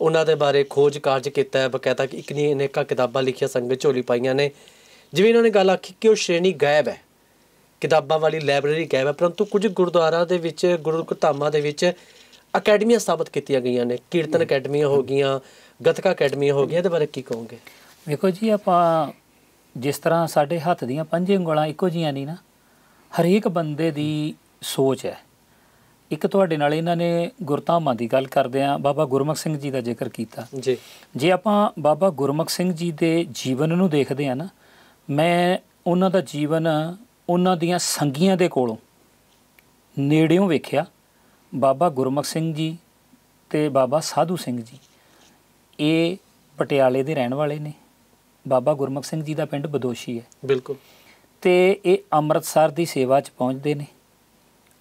ਉਹਨਾਂ ਦੇ ਬਾਰੇ ਖੋਜ ਕਾਰਜ ਕੀਤਾ ਹੈ ਬਕਾਇਦਾ ਕਿ ਇਕਨੀ ਅਨੇਕਾਂ ਕਿਤਾਬਾਂ ਲਿਖੀਆਂ ਸੰਗਤ ਝੋਲੀ ਪਾਈਆਂ ਨੇ ਜਿਵੇਂ ਇਹਨਾਂ ਨੇ ਗੱਲ ਆਖੀ ਕਿ ਉਹ ਸ਼੍ਰੇਣੀ ਗਾਇਬ ਹੈ ਕਿਤਾਬਾਂ ਵਾਲੀ ਲਾਇਬ੍ਰੇਰੀ ਗਾਇਬ ਹੈ ਪਰੰਤੂ ਕੁਝ ਗੁਰਦੁਆਰਾ ਦੇ ਵਿੱਚ ਗੁਰੂ ਧਾਮਾਂ ਦੇ ਵਿੱਚ ਅਕੈਡਮੀਆਂ ਸਥਾਪਿਤ ਕੀਤੀਆਂ ਗਈਆਂ ਨੇ ਕੀਰਤਨ ਅਕੈਡਮੀਆਂ ਹੋ ਗਈਆਂ ਗਤਕਾ ਅਕੈਡਮੀਆਂ ਹੋ ਗਈਆਂ ਇਹਦੇ ਬਾਰੇ ਕੀ ਕਹੋਗੇ ਵੇਖੋ ਜੀ ਆਪਾਂ ਜਿਸ ਤਰ੍ਹਾਂ ਸਾਡੇ ਹੱਥ ਦੀਆਂ ਪੰਜੇ ਉਂਗਲਾਂ ਇੱਕੋ ਜੀਆਂ ਨਹੀਂ ਨਾ ਹਰੇਕ ਬੰਦੇ ਦੀ ਸੋਚ ਹੈ ਇੱਕ ਤੁਹਾਡੇ ਨਾਲ ਇਹਨਾਂ ਨੇ ਗੁਰਤਾਮਾ ਦੀ ਗੱਲ ਕਰਦੇ ਆ ਬਾਬਾ ਗੁਰਮਖ ਸਿੰਘ ਜੀ ਦਾ ਜ਼ਿਕਰ ਕੀਤਾ ਜੀ ਜੇ ਆਪਾਂ ਬਾਬਾ ਗੁਰਮਖ ਸਿੰਘ ਜੀ ਦੇ ਜੀਵਨ ਨੂੰ ਦੇਖਦੇ ਆ ਨਾ ਮੈਂ ਉਹਨਾਂ ਦਾ ਜੀਵਨ ਉਹਨਾਂ ਦੀਆਂ ਸੰਗੀਆਂ ਦੇ ਕੋਲੋਂ ਨੇੜਿਓਂ ਵੇਖਿਆ ਬਾਬਾ ਗੁਰਮਖ ਸਿੰਘ ਜੀ ਤੇ ਬਾਬਾ ਸਾਧੂ ਸਿੰਘ ਜੀ ਇਹ ਪਟਿਆਲੇ ਦੇ ਰਹਿਣ ਵਾਲੇ ਨੇ ਬਾਬਾ ਗੁਰਮਖ ਸਿੰਘ ਜੀ ਦਾ ਪਿੰਡ ਬਦੋਸ਼ੀ ਹੈ ਬਿਲਕੁਲ ਤੇ ਇਹ ਅੰਮ੍ਰਿਤਸਰ ਦੀ ਸੇਵਾ 'ਚ ਪਹੁੰਚਦੇ ਨੇ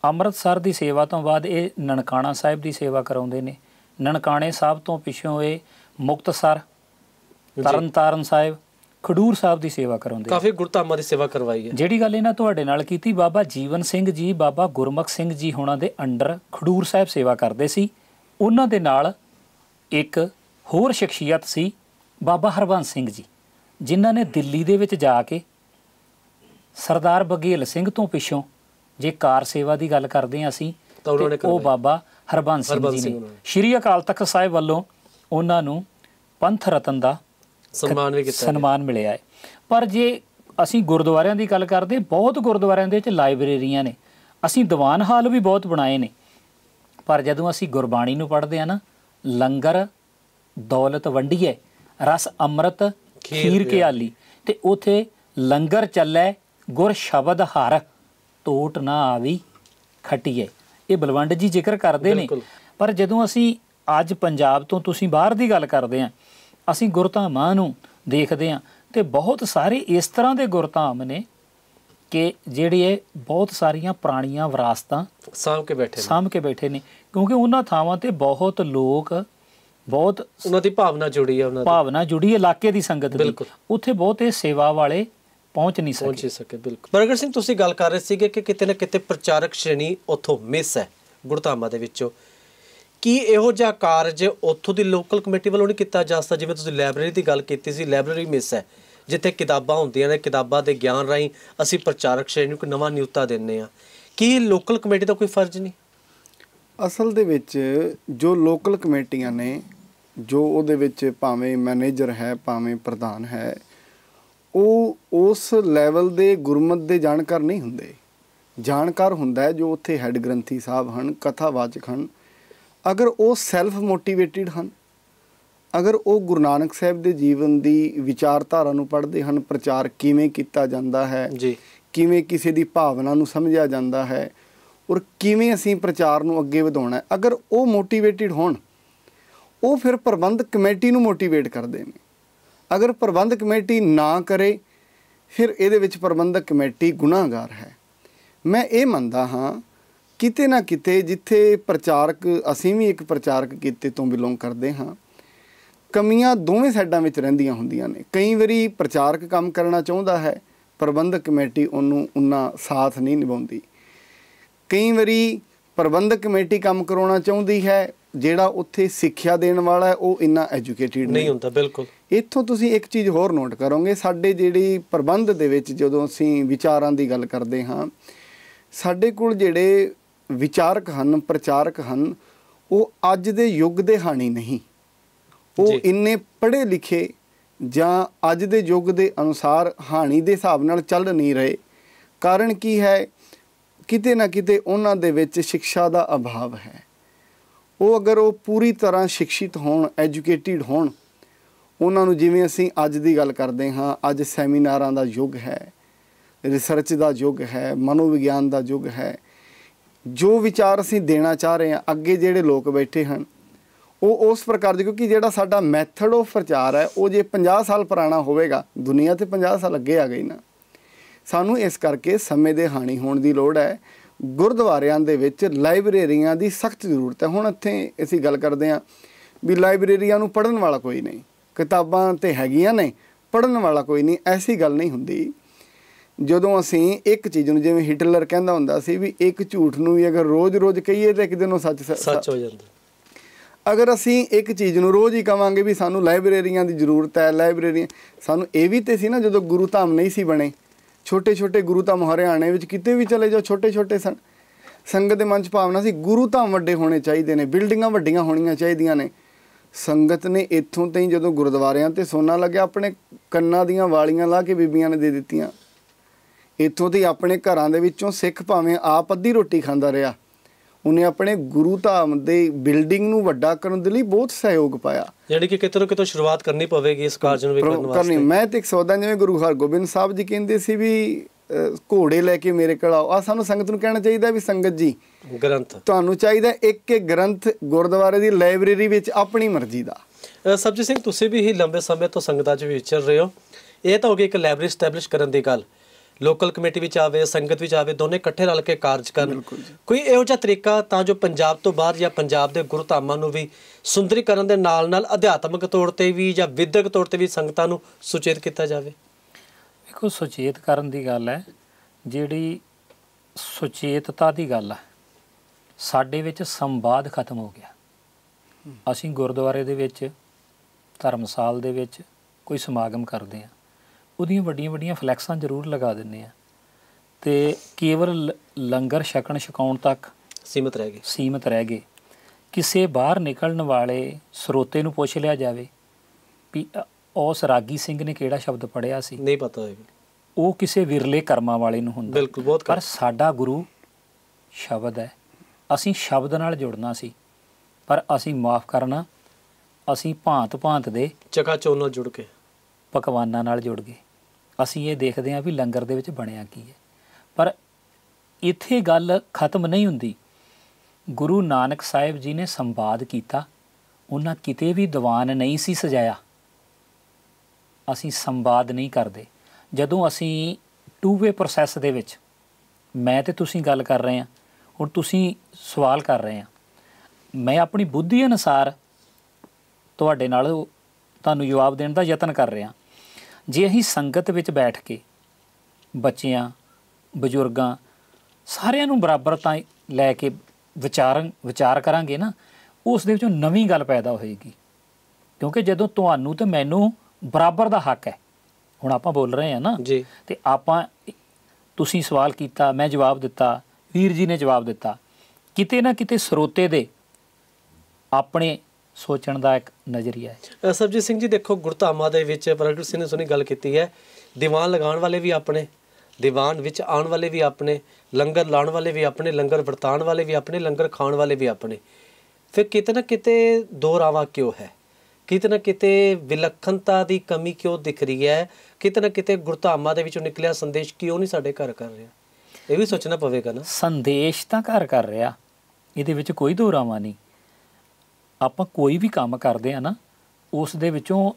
ਅੰਮ੍ਰਿਤਸਰ ਦੀ ਸੇਵਾ ਤੋਂ ਬਾਅਦ ਇਹ ਨਨਕਾਣਾ ਸਾਹਿਬ ਦੀ ਸੇਵਾ ਕਰਾਉਂਦੇ ਨੇ ਨਨਕਾਣੇ ਸਾਹਿਬ ਤੋਂ ਪਿਛੋਂ ਇਹ ਮੁਕਤਸਰ ਤਰਨਤਾਰਨ ਸਾਹਿਬ ਖਡੂਰ ਸਾਹਿਬ ਦੀ ਸੇਵਾ ਕਰਾਉਂਦੇ ਕਾਫੀ ਗੁਰਤਾਮਾ ਦੀ ਸੇਵਾ ਕਰਵਾਈ ਹੈ ਜਿਹੜੀ ਗੱਲ ਇਹਨਾਂ ਤੁਹਾਡੇ ਨਾਲ ਕੀਤੀ ਬਾਬਾ ਜੀਵਨ ਸਿੰਘ ਜੀ ਬਾਬਾ ਗੁਰਮਖ ਸਿੰਘ ਜੀ ਹੋਣਾ ਦੇ ਅੰਡਰ ਖਡੂਰ ਸਾਹਿਬ ਸੇਵਾ ਕਰਦੇ ਸੀ ਉਹਨਾਂ ਦੇ ਨਾਲ ਇੱਕ ਹੋਰ ਸ਼ਖਸੀਅਤ ਸੀ ਬਾਬਾ ਹਰਵੰਸ ਸਿੰਘ ਜੀ ਜਿਨ੍ਹਾਂ ਨੇ ਦਿੱਲੀ ਦੇ ਵਿੱਚ ਜਾ ਕੇ ਸਰਦਾਰ ਬਗੇਲ ਸਿੰਘ ਤੋਂ ਪਿੱਛੋਂ ਜੇ ਕਾਰ ਸੇਵਾ ਦੀ ਗੱਲ ਕਰਦੇ ਆ ਅਸੀਂ ਤਾਂ ਉਹਨਾਂ ਨੇ ਉਹ ਬਾਬਾ ਹਰਬੰਸ ਸਿੰਘ ਜੀ ਨੇ ਸ਼੍ਰੀ ਅਕਾਲ ਤਖਤ ਸਾਹਿਬ ਵੱਲੋਂ ਉਹਨਾਂ ਨੂੰ ਪੰਥ ਰਤਨ ਦਾ ਸਨਮਾਨ ਵੀ ਕੀਤਾ ਸਨਮਾਨ ਮਿਲਿਆ ਹੈ ਪਰ ਜੇ ਅਸੀਂ ਗੁਰਦੁਆਰਿਆਂ ਦੀ ਗੱਲ ਕਰਦੇ ਬਹੁਤ ਗੁਰਦੁਆਰਿਆਂ ਦੇ ਵਿੱਚ ਲਾਇਬ੍ਰੇਰੀਆਂ ਨੇ ਅਸੀਂ ਦੀਵਾਨ ਹਾਲ ਵੀ ਬਹੁਤ ਬਣਾਏ ਨੇ ਪਰ ਜਦੋਂ ਅਸੀਂ ਗੁਰਬਾਣੀ ਨੂੰ ਪੜ੍ਹਦੇ ਆ ਨਾ ਲੰਗਰ ਦੌਲਤ ਵੰਡੀਏ ਰਸ ਅੰਮ੍ਰਿਤ ਖੀਰ ਕੇ ਆਲੀ ਤੇ ਉਥੇ ਲੰਗਰ ਚੱਲੈ ਗੁਰ ਸ਼ਬਦ ਹਰ ਤੋਟ ਨਾ ਆਵੀ ਖਟੀਏ ਇਹ ਬਲਵੰਡ ਜੀ ਜ਼ਿਕਰ ਕਰਦੇ ਨੇ ਪਰ ਜਦੋਂ ਅਸੀਂ ਅੱਜ ਪੰਜਾਬ ਤੋਂ ਤੁਸੀਂ ਬਾਹਰ ਦੀ ਗੱਲ ਕਰਦੇ ਆਂ ਅਸੀਂ ਗੁਰਤਾਮਾਂ ਨੂੰ ਦੇਖਦੇ ਆਂ ਤੇ ਬਹੁਤ ਸਾਰੇ ਇਸ ਤਰ੍ਹਾਂ ਦੇ ਗੁਰਤਾਮ ਨੇ ਕਿ ਜਿਹੜੀ ਇਹ ਬਹੁਤ ਸਾਰੀਆਂ ਪੁਰਾਣੀਆਂ ਵਿਰਾਸਤਾਂ ਸਾਂਭ ਕੇ ਬੈਠੇ ਨੇ ਸਾਂਭ ਕੇ ਬੈਠੇ ਨੇ ਕਿਉਂਕਿ ਉਹਨਾਂ ਥਾਵਾਂ ਤੇ ਬਹੁਤ ਲੋਕ ਬਹੁਤ ਉਹਨਾਂ ਦੀ ਭਾਵਨਾ ਜੁੜੀ ਹੈ ਉਹਨਾਂ ਦੀ ਭਾਵਨਾ ਜੁੜੀ ਹੈ ਇਲਾਕੇ ਦੀ ਸੰਗਤ ਦੀ ਉੱਥੇ ਬਹੁਤ ਇਹ ਸੇਵਾ ਵਾਲੇ ਪਹੁੰਚ ਨਹੀਂ ਸਕੇ ਪਹੁੰਚ ਸਕੇ ਬਿਲਕੁਲ ਬਰਗਰ ਸਿੰਘ ਤੁਸੀਂ ਗੱਲ ਕਰ ਰਹੇ ਸੀਗੇ ਕਿ ਕਿਤੇ ਨਾ ਕਿਤੇ ਪ੍ਰਚਾਰਕ ਸ਼੍ਰੇਣੀ ਉੱਥੋਂ ਮਿਸ ਹੈ ਗੁਰਧਾਮਾਂ ਦੇ ਵਿੱਚੋਂ ਕੀ ਇਹੋ ਜਿਹਾ ਕਾਰਜ ਉੱਥੋਂ ਦੀ ਲੋਕਲ ਕਮੇਟੀ ਵੱਲੋਂ ਨਹੀਂ ਕੀਤਾ ਜਾ ਸਕਦਾ ਜਿਵੇਂ ਤੁਸੀਂ ਲਾਇਬ੍ਰੇਰੀ ਦੀ ਗੱਲ ਕੀਤੀ ਸੀ ਲਾਇਬ੍ਰੇਰੀ ਮਿਸ ਹੈ ਜਿੱਥੇ ਕਿਤਾਬਾਂ ਹੁੰਦੀਆਂ ਨੇ ਕਿਤਾਬਾਂ ਦੇ ਗਿਆਨ ਰਾਹੀਂ ਅਸੀਂ ਪ੍ਰਚਾਰਕ ਸ਼੍ਰੇਣੀ ਨੂੰ ਇੱਕ ਨਵਾਂ ਨਿਯੁਕਤਾ ਦਿੰਨੇ ਆ ਕੀ ਲੋਕਲ ਕਮੇਟੀ ਦਾ ਕੋਈ ਫਰਜ਼ ਨਹੀਂ ਅਸਲ ਦੇ ਵਿੱਚ ਜੋ ਲੋਕਲ ਕਮੇਟੀਆਂ ਨੇ ਜੋ ਉਹਦੇ ਵਿੱਚ ਭਾਵੇਂ ਮੈਨੇਜਰ ਹੈ ਭਾਵੇਂ ਪ੍ਰਧਾਨ ਹੈ ਉਹ ਉਸ ਲੈਵਲ ਦੇ ਗੁਰਮਤ ਦੇ ਜਾਣਕਾਰ ਨਹੀਂ ਹੁੰਦੇ ਜਾਣਕਾਰ ਹੁੰਦਾ ਹੈ ਜੋ ਉੱਥੇ ਹੈੱਡ ਗ੍ਰੰਥੀ ਸਾਹਿਬ ਹਨ ਕਥਾਵਾਚਕ ਹਨ ਅਗਰ ਉਹ ਸੈਲਫ ਮੋਟੀਵੇਟਿਡ ਹਨ ਅਗਰ ਉਹ ਗੁਰੂ ਨਾਨਕ ਸਾਹਿਬ ਦੇ ਜੀਵਨ ਦੀ ਵਿਚਾਰਧਾਰਾ ਨੂੰ ਪੜ੍ਹਦੇ ਹਨ ਪ੍ਰਚਾਰ ਕਿਵੇਂ ਕੀਤਾ ਜਾਂਦਾ ਹੈ ਜੀ ਕਿਵੇਂ ਕਿਸੇ ਦੀ ਭਾਵਨਾ ਨੂੰ ਸਮਝਿਆ ਜਾਂਦਾ ਹੈ ਔਰ ਕਿਵੇਂ ਅਸੀਂ ਪ੍ਰਚਾਰ ਨੂੰ ਅੱਗੇ ਵਧਾਉਣਾ ਹੈ ਅਗਰ ਉਹ ਮੋਟੀਵੇਟਿਡ ਹੋਣ ਉਹ ਫਿਰ ਪ੍ਰਬੰਧ ਕਮੇਟੀ ਨੂੰ ਮੋਟੀਵੇਟ ਕਰਦੇ ਨੇ ਅਗਰ ਪ੍ਰਬੰਧਕ ਕਮੇਟੀ ਨਾ ਕਰੇ ਫਿਰ ਇਹਦੇ ਵਿੱਚ ਪ੍ਰਬੰਧਕ ਕਮੇਟੀ ਗੁਨਾਹਗਾਰ ਹੈ ਮੈਂ ਇਹ ਮੰਨਦਾ ਹਾਂ ਕਿਤੇ ਨਾ ਕਿਤੇ ਜਿੱਥੇ ਪ੍ਰਚਾਰਕ ਅਸੀਂ ਵੀ ਇੱਕ ਪ੍ਰਚਾਰਕ ਕੀਤੇ ਤੋਂ ਬਿਲੋਂਗ ਕਰਦੇ ਹਾਂ ਕਮੀਆਂ ਦੋਵੇਂ ਸਾਈਡਾਂ ਵਿੱਚ ਰਹਿੰਦੀਆਂ ਹੁੰਦੀਆਂ ਨੇ ਕਈ ਵਾਰੀ ਪ੍ਰਚਾਰਕ ਕੰਮ ਕਰਨਾ ਚਾਹੁੰਦਾ ਹੈ ਪ੍ਰਬੰਧਕ ਕਮੇਟੀ ਉਹਨੂੰ ਉਨਾ ਸਾਥ ਨਹੀਂ ਨਿਭਾਉਂਦੀ ਕਈ ਵਾਰੀ ਪ੍ਰਬੰਧਕ ਕਮੇਟੀ ਕੰਮ ਕਰਾਉਣਾ ਚਾਹੁੰਦੀ ਹੈ ਜਿਹੜਾ ਉੱਥੇ ਸਿੱਖਿਆ ਦੇਣ ਵਾਲਾ ਹੈ ਉਹ ਇੰਨਾ ਐਜੂਕੇਟਿਡ ਨਹੀਂ ਹੁੰਦਾ ਬਿਲਕੁਲ ਇੱਥੋਂ ਤੁਸੀਂ ਇੱਕ ਚੀਜ਼ ਹੋਰ ਨੋਟ ਕਰੋਗੇ ਸਾਡੇ ਜਿਹੜੀ ਪ੍ਰਬੰਧ ਦੇ ਵਿੱਚ ਜਦੋਂ ਅਸੀਂ ਵਿਚਾਰਾਂ ਦੀ ਗੱਲ ਕਰਦੇ ਹਾਂ ਸਾਡੇ ਕੋਲ ਜਿਹੜੇ ਵਿਚਾਰਕ ਹਨ ਪ੍ਰਚਾਰਕ ਹਨ ਉਹ ਅੱਜ ਦੇ ਯੁੱਗ ਦੇ ਹਾਣੀ ਨਹੀਂ ਉਹ ਇੰਨੇ ਪੜ੍ਹੇ ਲਿਖੇ ਜਾਂ ਅੱਜ ਦੇ ਯੁੱਗ ਦੇ ਅਨੁਸਾਰ ਹਾਣੀ ਦੇ ਹਿਸਾਬ ਨਾਲ ਚੱਲ ਨਹੀਂ ਰਹੇ ਕਾਰਨ ਕੀ ਹੈ ਕਿਤੇ ਨਾ ਕਿਤੇ ਉਹਨਾਂ ਦੇ ਵਿੱਚ ਸਿੱਖਿਆ ਦਾ ਅਭਾਵ ਹੈ ਉਹ ਅਗਰ ਉਹ ਪੂਰੀ ਤਰ੍ਹਾਂ ਸਿੱਖਿਤ ਹੋਣ ਐਜੂਕੇਟਿਡ ਹੋਣ ਉਹਨਾਂ ਨੂੰ ਜਿਵੇਂ ਅਸੀਂ ਅੱਜ ਦੀ ਗੱਲ ਕਰਦੇ ਹਾਂ ਅੱਜ ਸੈਮੀਨਾਰਾਂ ਦਾ ਯੁੱਗ ਹੈ ਰਿਸਰਚ ਦਾ ਯੁੱਗ ਹੈ ਮਨੋਵਿਗਿਆਨ ਦਾ ਯੁੱਗ ਹੈ ਜੋ ਵਿਚਾਰ ਅਸੀਂ ਦੇਣਾ ਚਾਹ ਰਹੇ ਹਾਂ ਅੱਗੇ ਜਿਹੜੇ ਲੋਕ ਬੈਠੇ ਹਨ ਉਹ ਉਸ ਪ੍ਰਕਾਰ ਦੇ ਕਿਉਂਕਿ ਜਿਹੜਾ ਸਾਡਾ ਮੈਥਡ ਆਫ ਪ੍ਰਚਾਰ ਹੈ ਉਹ ਜੇ 50 ਸਾਲ ਪੁਰਾਣਾ ਹੋਵੇਗਾ ਦੁਨੀਆ ਤੇ 50 ਸਾਲ ਅੱਗੇ ਆ ਗਈ ਨਾ ਸਾਨੂੰ ਇਸ ਕਰਕੇ ਸਮੇਂ ਦੇ ਹਾਣੀ ਹੋਣ ਦੀ ਲੋੜ ਹੈ ਗੁਰਦੁਆਰਿਆਂ ਦੇ ਵਿੱਚ ਲਾਇਬ੍ਰੇਰੀਆਂ ਦੀ ਸਖਤ ਜ਼ਰੂਰਤ ਹੈ ਹੁਣ ਇੱਥੇ ਅਸੀਂ ਗੱਲ ਕਰਦੇ ਹਾਂ ਵੀ ਲਾਇਬ੍ਰੇਰੀਆਂ ਨੂੰ ਪੜਨ ਵਾਲਾ ਕੋਈ ਨਹੀਂ ਕਿਤਾਬਾਂ ਤੇ ਹੈਗੀਆਂ ਨੇ ਪੜਨ ਵਾਲਾ ਕੋਈ ਨਹੀਂ ਐਸੀ ਗੱਲ ਨਹੀਂ ਹੁੰਦੀ ਜਦੋਂ ਅਸੀਂ ਇੱਕ ਚੀਜ਼ ਨੂੰ ਜਿਵੇਂ ਹਿਟਲਰ ਕਹਿੰਦਾ ਹੁੰਦਾ ਸੀ ਵੀ ਇੱਕ ਝੂਠ ਨੂੰ ਵੀ ਅਗਰ ਰੋਜ਼-ਰੋਜ਼ ਕਹੀਏ ਤਾਂ ਇੱਕ ਦਿਨ ਉਹ ਸੱਚ ਸੱਚ ਹੋ ਜਾਂਦਾ ਅਗਰ ਅਸੀਂ ਇੱਕ ਚੀਜ਼ ਨੂੰ ਰੋਜ਼ ਹੀ ਕਵਾਂਗੇ ਵੀ ਸਾਨੂੰ ਲਾਇਬ੍ਰੇਰੀਆਂ ਦੀ ਜ਼ਰੂਰਤ ਹੈ ਲਾਇਬ੍ਰੇਰੀਆਂ ਸਾਨੂੰ ਇਹ ਵੀ ਤੇ ਸੀ ਨਾ ਜਦੋਂ ਗੁਰੂ ਧਾਮ ਨਹੀਂ ਸੀ ਬਣੇ ਛੋਟੇ ਛੋਟੇ ਗੁਰੂ ਧਾਮ ਹਰਿਆਣੇ ਵਿੱਚ ਕਿਤੇ ਵੀ ਚਲੇ ਜਾਓ ਛੋਟੇ ਛੋਟੇ ਸਨ ਸੰਗਤ ਦੇ ਮਨ 'ਚ ਭਾਵਨਾ ਸੀ ਗੁਰੂ ਧਾਮ ਵੱਡੇ ਹੋਣੇ ਚਾਹੀਦੇ ਨੇ ਬਿਲਡਿੰਗਾਂ ਵੱਡੀਆਂ ਹੋਣੀਆਂ ਚਾਹੀਦੀਆਂ ਨੇ ਸੰਗਤ ਨੇ ਇੱਥੋਂ ਤਾਈਂ ਜਦੋਂ ਗੁਰਦੁਆਰਿਆਂ ਤੇ ਸੋਨਾ ਲੱਗਿਆ ਆਪਣੇ ਕੰਨਾਂ ਦੀਆਂ ਵਾਲੀਆਂ ਲਾ ਕੇ ਬੀਬੀਆਂ ਨੇ ਦੇ ਦਿੱਤੀਆਂ ਇੱਥੋਂ ਤੇ ਆਪਣੇ ਘਰਾਂ ਦੇ ਵਿੱਚੋਂ ਸਿੱਖ ਭਾਵੇਂ ਆਪ ਅੱਧੀ ਰੋਟੀ ਖਾਂਦਾ ਰਿਹਾ ਉਨੇ ਆਪਣੇ ਗੁਰੂ ਧਾਮ ਦੇ ਬਿਲਡਿੰਗ ਨੂੰ ਵੱਡਾ ਕਰਨ ਦੇ ਲਈ ਬਹੁਤ ਸਹਿਯੋਗ ਪਾਇਆ ਜਿਹੜੀ ਕਿ ਕਿਤੇ ਨਾ ਕਿਤੇ ਸ਼ੁਰੂਆਤ ਕਰਨੀ ਪਵੇਗੀ ਇਸ ਕਾਰਜ ਨੂੰ ਕਰਨ ਵਾਸਤੇ ਕਰਨੀ ਮੈਂ ਤੇ ਇੱਕ ਸੌਦਾ ਜਿਵੇਂ ਗੁਰੂ ਹਰਗੋਬਿੰਦ ਸਾਹਿਬ ਜੀ ਕਹਿੰਦੇ ਸੀ ਵੀ ਘੋੜੇ ਲੈ ਕੇ ਮੇਰੇ ਕੋਲ ਆਓ ਆ ਸਾਨੂੰ ਸੰਗਤ ਨੂੰ ਕਹਿਣਾ ਚਾਹੀਦਾ ਵੀ ਸੰਗਤ ਜੀ ਗ੍ਰੰਥ ਤੁਹਾਨੂੰ ਚਾਹੀਦਾ ਇੱਕ ਇੱਕ ਗ੍ਰੰਥ ਗੁਰਦੁਆਰੇ ਦੀ ਲਾਇਬ੍ਰੇਰੀ ਵਿੱਚ ਆਪਣੀ ਮਰਜ਼ੀ ਦਾ ਸਬਜੀ ਸਿੰਘ ਤੁਸੀਂ ਵੀ ਹੀ ਲੰਬੇ ਸਮੇਂ ਤੋਂ ਸੰਗਤਾਂ 'ਚ ਵਿਚਰ ਰਹੇ ਹੋ ਇਹ ਤਾਂ ਹੋ ਗਿਆ ਇੱਕ ਲਾਇਬ੍ਰੇਰੀ ਸਟੈਬਲਿਸ਼ ਕਰਨ ਦੀ ਗੱਲ ਲੋਕਲ ਕਮੇਟੀ ਵਿੱਚ ਆਵੇ ਸੰਗਤ ਵਿੱਚ ਆਵੇ ਦੋਨੇ ਇਕੱਠੇ ਰਲ ਕੇ ਕਾਰਜ ਕਰਨ ਕੋਈ ਇਹੋ ਜਿਹਾ ਤਰੀਕਾ ਤਾਂ ਜੋ ਪੰਜਾਬ ਤੋਂ ਬਾਹਰ ਜਾਂ ਪੰਜਾਬ ਦੇ ਗੁਰਧਾਮਾਂ ਨੂੰ ਵੀ ਸੁੰਦਰੀਕਰਨ ਦੇ ਨਾਲ ਨਾਲ ਅਧਿਆਤਮਿਕ ਤੌਰ ਤੇ ਵੀ ਜਾਂ ਵਿਦਿਅਕ ਤੌਰ ਤੇ ਵੀ ਸੰਗਤਾਂ ਨੂੰ ਸੁਚੇਤ ਕੀਤਾ ਜਾਵੇ ਦੇਖੋ ਸੁਚੇਤ ਕਰਨ ਦੀ ਗੱਲ ਹੈ ਜਿਹੜੀ ਸੁਚੇਤਤਾ ਦੀ ਗੱਲ ਹੈ ਸਾਡੇ ਵਿੱਚ ਸੰਵਾਦ ਖਤਮ ਹੋ ਗਿਆ ਅਸੀਂ ਗੁਰਦੁਆਰੇ ਦੇ ਵਿੱਚ ਧਰਮਸਾਲ ਦੇ ਵਿੱਚ ਕੋਈ ਸਮਾਗਮ ਕਰਦੇ ਹਾਂ ਉਹਦੀਆਂ ਵੱਡੀਆਂ-ਵੱਡੀਆਂ ਫਲੈਕਸਾਂ ਜ਼ਰੂਰ ਲਗਾ ਦਿੰਨੇ ਆ ਤੇ ਕੇਵਲ ਲੰਗਰ ਛਕਣ ਛਕਾਉਣ ਤੱਕ ਸੀਮਤ ਰਹਿ ਗਏ ਸੀਮਤ ਰਹਿ ਗਏ ਕਿਸੇ ਬਾਹਰ ਨਿਕਲਣ ਵਾਲੇ ਸਰੋਤੇ ਨੂੰ ਪੁੱਛ ਲਿਆ ਜਾਵੇ ਵੀ ਉਸ ਰਾਗੀ ਸਿੰਘ ਨੇ ਕਿਹੜਾ ਸ਼ਬਦ ਪੜਿਆ ਸੀ ਨਹੀਂ ਪਤਾ ਹੋਵੇ ਉਹ ਕਿਸੇ ਵਿਰਲੇ ਕਰਮਾਂ ਵਾਲੇ ਨੂੰ ਹੁੰਦਾ ਬਿਲਕੁਲ ਬਹੁਤ ਪਰ ਸਾਡਾ ਗੁਰੂ ਸ਼ਬਦ ਹੈ ਅਸੀਂ ਸ਼ਬਦ ਨਾਲ ਜੁੜਨਾ ਸੀ ਪਰ ਅਸੀਂ ਮਾਫ ਕਰਨਾ ਅਸੀਂ ਭਾਂਤ ਭਾਂਤ ਦੇ ਚਕਾ ਚੋਨ ਨਾਲ ਜੁੜ ਕੇ ਪਕਵਾਨਾਂ ਨਾਲ ਜੁੜ ਗਏ ਅਸੀਂ ਇਹ ਦੇਖਦੇ ਹਾਂ ਵੀ ਲੰਗਰ ਦੇ ਵਿੱਚ ਬਣਿਆ ਕੀ ਹੈ ਪਰ ਇੱਥੇ ਗੱਲ ਖਤਮ ਨਹੀਂ ਹੁੰਦੀ ਗੁਰੂ ਨਾਨਕ ਸਾਹਿਬ ਜੀ ਨੇ ਸੰਵਾਦ ਕੀਤਾ ਉਹਨਾਂ ਕਿਤੇ ਵੀ ਦੀਵਾਨ ਨਹੀਂ ਸੀ ਸਜਾਇਆ ਅਸੀਂ ਸੰਵਾਦ ਨਹੀਂ ਕਰਦੇ ਜਦੋਂ ਅਸੀਂ ਟੂ-ਵੇ ਪ੍ਰੋਸੈਸ ਦੇ ਵਿੱਚ ਮੈਂ ਤੇ ਤੁਸੀਂ ਗੱਲ ਕਰ ਰਹੇ ਹਾਂ ਹੁਣ ਤੁਸੀਂ ਸਵਾਲ ਕਰ ਰਹੇ ਹਾਂ ਮੈਂ ਆਪਣੀ ਬੁੱਧੀ ਅਨੁਸਾਰ ਤੁਹਾਡੇ ਨਾਲ ਤੁਹਾਨੂੰ ਜਵਾਬ ਦੇਣ ਦਾ ਯਤਨ ਕਰ ਰਿਹਾ ਜੇ ਅਸੀਂ ਸੰਗਤ ਵਿੱਚ ਬੈਠ ਕੇ ਬੱਚਿਆਂ ਬਜ਼ੁਰਗਾਂ ਸਾਰਿਆਂ ਨੂੰ ਬਰਾਬਰ ਤਾਂ ਲੈ ਕੇ ਵਿਚਾਰਨ ਵਿਚਾਰ ਕਰਾਂਗੇ ਨਾ ਉਸ ਦੇ ਵਿੱਚੋਂ ਨਵੀਂ ਗੱਲ ਪੈਦਾ ਹੋਏਗੀ ਕਿਉਂਕਿ ਜਦੋਂ ਤੁਹਾਨੂੰ ਤੇ ਮੈਨੂੰ ਬਰਾਬਰ ਦਾ ਹੱਕ ਹੈ ਹੁਣ ਆਪਾਂ ਬੋਲ ਰਹੇ ਹਾਂ ਨਾ ਜੀ ਤੇ ਆਪਾਂ ਤੁਸੀਂ ਸਵਾਲ ਕੀਤਾ ਮੈਂ ਜਵਾਬ ਦਿੱਤਾ ਵੀਰ ਜੀ ਨੇ ਜਵਾਬ ਦਿੱਤਾ ਕਿਤੇ ਨਾ ਕਿਤੇ ਸਰੋਤੇ ਦੇ ਆਪਣੇ ਸੋਚਣ ਦਾ ਇੱਕ ਨਜ਼ਰੀਆ ਹੈ ਸਰਜੀਤ ਸਿੰਘ ਜੀ ਦੇਖੋ ਗੁਰਧਾਮਾਂ ਦੇ ਵਿੱਚ ਪ੍ਰਗਟ ਸਿੰਘ ਨੇ ਸੁਣੀ ਗੱਲ ਕੀਤੀ ਹੈ ਦੀਵਾਨ ਲਗਾਉਣ ਵਾਲੇ ਵੀ ਆਪਣੇ ਦੀਵਾਨ ਵਿੱਚ ਆਉਣ ਵਾਲੇ ਵੀ ਆਪਣੇ ਲੰਗਰ ਲਾਉਣ ਵਾਲੇ ਵੀ ਆਪਣੇ ਲੰਗਰ ਵਰਤਾਉਣ ਵਾਲੇ ਵੀ ਆਪਣੇ ਲੰਗਰ ਖਾਣ ਵਾਲੇ ਵੀ ਆਪਣੇ ਫਿਰ ਕਿਤੇ ਨਾ ਕਿਤੇ ਦੋ ਰਾਵਾਂ ਕਿਉਂ ਹੈ ਕਿਤੇ ਨਾ ਕਿਤੇ ਵਿਲੱਖਣਤਾ ਦੀ ਕਮੀ ਕਿਉਂ ਦਿਖ ਰਹੀ ਹੈ ਕਿਤੇ ਨਾ ਕਿਤੇ ਗੁਰਧਾਮਾਂ ਦੇ ਵਿੱਚੋਂ ਨਿਕਲਿਆ ਸੰਦੇਸ਼ ਕਿਉਂ ਨਹੀਂ ਸਾਡੇ ਘਰ ਕਰ ਰਿਹਾ ਇਹ ਵੀ ਸੋਚਣਾ ਪਵੇਗਾ ਨਾ ਸੰਦੇਸ਼ ਤਾਂ ਘਰ ਕਰ ਰਿਹਾ ਇਹਦੇ ਵਿੱਚ ਕੋਈ ਦੋ ਨਹੀਂ ਆਪਾਂ ਕੋਈ ਵੀ ਕੰਮ ਕਰਦੇ ਆ ਨਾ ਉਸ ਦੇ ਵਿੱਚੋਂ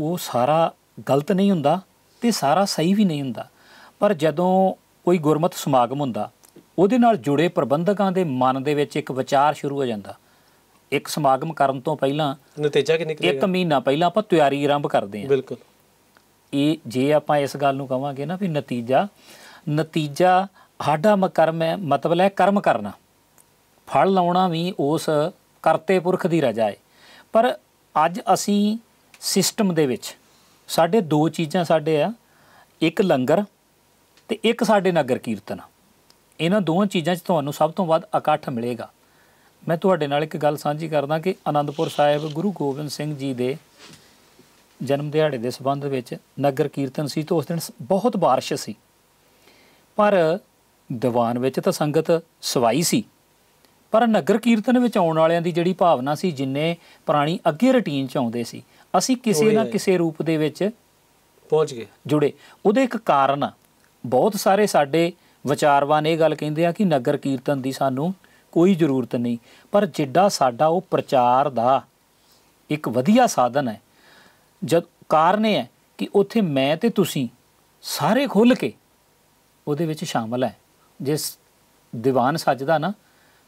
ਉਹ ਸਾਰਾ ਗਲਤ ਨਹੀਂ ਹੁੰਦਾ ਤੇ ਸਾਰਾ ਸਹੀ ਵੀ ਨਹੀਂ ਹੁੰਦਾ ਪਰ ਜਦੋਂ ਕੋਈ ਗੁਰਮਤ ਸਮਾਗਮ ਹੁੰਦਾ ਉਹਦੇ ਨਾਲ ਜੁੜੇ ਪ੍ਰਬੰਧਕਾਂ ਦੇ ਮਨ ਦੇ ਵਿੱਚ ਇੱਕ ਵਿਚਾਰ ਸ਼ੁਰੂ ਹੋ ਜਾਂਦਾ ਇੱਕ ਸਮਾਗਮ ਕਰਨ ਤੋਂ ਪਹਿਲਾਂ ਨਤੀਜਾ ਕਿ ਨਿਕਲੇਗਾ ਇੱਕ ਮਹੀਨਾ ਪਹਿਲਾਂ ਆਪਾਂ ਤਿਆਰੀ ਆਰੰਭ ਕਰਦੇ ਆ ਬਿਲਕੁਲ ਇਹ ਜੇ ਆਪਾਂ ਇਸ ਗੱਲ ਨੂੰ ਕਵਾਂਗੇ ਨਾ ਵੀ ਨਤੀਜਾ ਨਤੀਜਾ ਸਾਡਾ ਮਕਰਮ ਹੈ ਮਤਲਬ ਹੈ ਕਰਮ ਕਰਨਾ ਫਲ ਲਾਉਣਾ ਵੀ ਉਸ ਕਰਤੇ ਪੁਰਖ ਦੀ ਰਜਾ ਹੈ ਪਰ ਅੱਜ ਅਸੀਂ ਸਿਸਟਮ ਦੇ ਵਿੱਚ ਸਾਡੇ ਦੋ ਚੀਜ਼ਾਂ ਸਾਡੇ ਆ ਇੱਕ ਲੰਗਰ ਤੇ ਇੱਕ ਸਾਡੇ ਨਗਰ ਕੀਰਤਨ ਇਹਨਾਂ ਦੋਵਾਂ ਚੀਜ਼ਾਂ 'ਚ ਤੁਹਾਨੂੰ ਸਭ ਤੋਂ ਵੱਧ ਇਕੱਠ ਮਿਲੇਗਾ ਮੈਂ ਤੁਹਾਡੇ ਨਾਲ ਇੱਕ ਗੱਲ ਸਾਂਝੀ ਕਰਦਾ ਕਿ ਆਨੰਦਪੁਰ ਸਾਹਿਬ ਗੁਰੂ ਗੋਬਿੰਦ ਸਿੰਘ ਜੀ ਦੇ ਜਨਮ ਦਿਹਾੜੇ ਦੇ ਸਬੰਧ ਵਿੱਚ ਨਗਰ ਕੀਰਤਨ ਸੀ ਤੋਂ ਉਸ ਦਿਨ ਬਹੁਤ بارش ਸੀ ਪਰ ਦੀਵਾਨ ਵਿੱਚ ਤਾਂ ਸੰਗਤ ਸਵਾਈ ਸੀ ਪਰ ਨਗਰ ਕੀਰਤਨ ਵਿੱਚ ਆਉਣ ਵਾਲਿਆਂ ਦੀ ਜਿਹੜੀ ਭਾਵਨਾ ਸੀ ਜਿੰਨੇ ਪੁਰਾਣੀ ਅੱਗੇ ਰੁਟੀਨ 'ਚ ਆਉਂਦੇ ਸੀ ਅਸੀਂ ਕਿਸੇ ਨਾ ਕਿਸੇ ਰੂਪ ਦੇ ਵਿੱਚ ਪਹੁੰਚ ਗਏ ਜੁੜੇ ਉਹਦੇ ਇੱਕ ਕਾਰਨ ਬਹੁਤ ਸਾਰੇ ਸਾਡੇ ਵਿਚਾਰਵਾਨ ਇਹ ਗੱਲ ਕਹਿੰਦੇ ਆ ਕਿ ਨਗਰ ਕੀਰਤਨ ਦੀ ਸਾਨੂੰ ਕੋਈ ਜ਼ਰੂਰਤ ਨਹੀਂ ਪਰ ਜਿੱਡਾ ਸਾਡਾ ਉਹ ਪ੍ਰਚਾਰ ਦਾ ਇੱਕ ਵਧੀਆ ਸਾਧਨ ਹੈ ਜਦ ਕਾਰਨ ਇਹ ਹੈ ਕਿ ਉੱਥੇ ਮੈਂ ਤੇ ਤੁਸੀਂ ਸਾਰੇ ਖੁੱਲ ਕੇ ਉਹਦੇ ਵਿੱਚ ਸ਼ਾਮਲ ਹੈ ਜਿਸ ਦੀਵਾਨ ਸੱਜਦਾ ਨਾ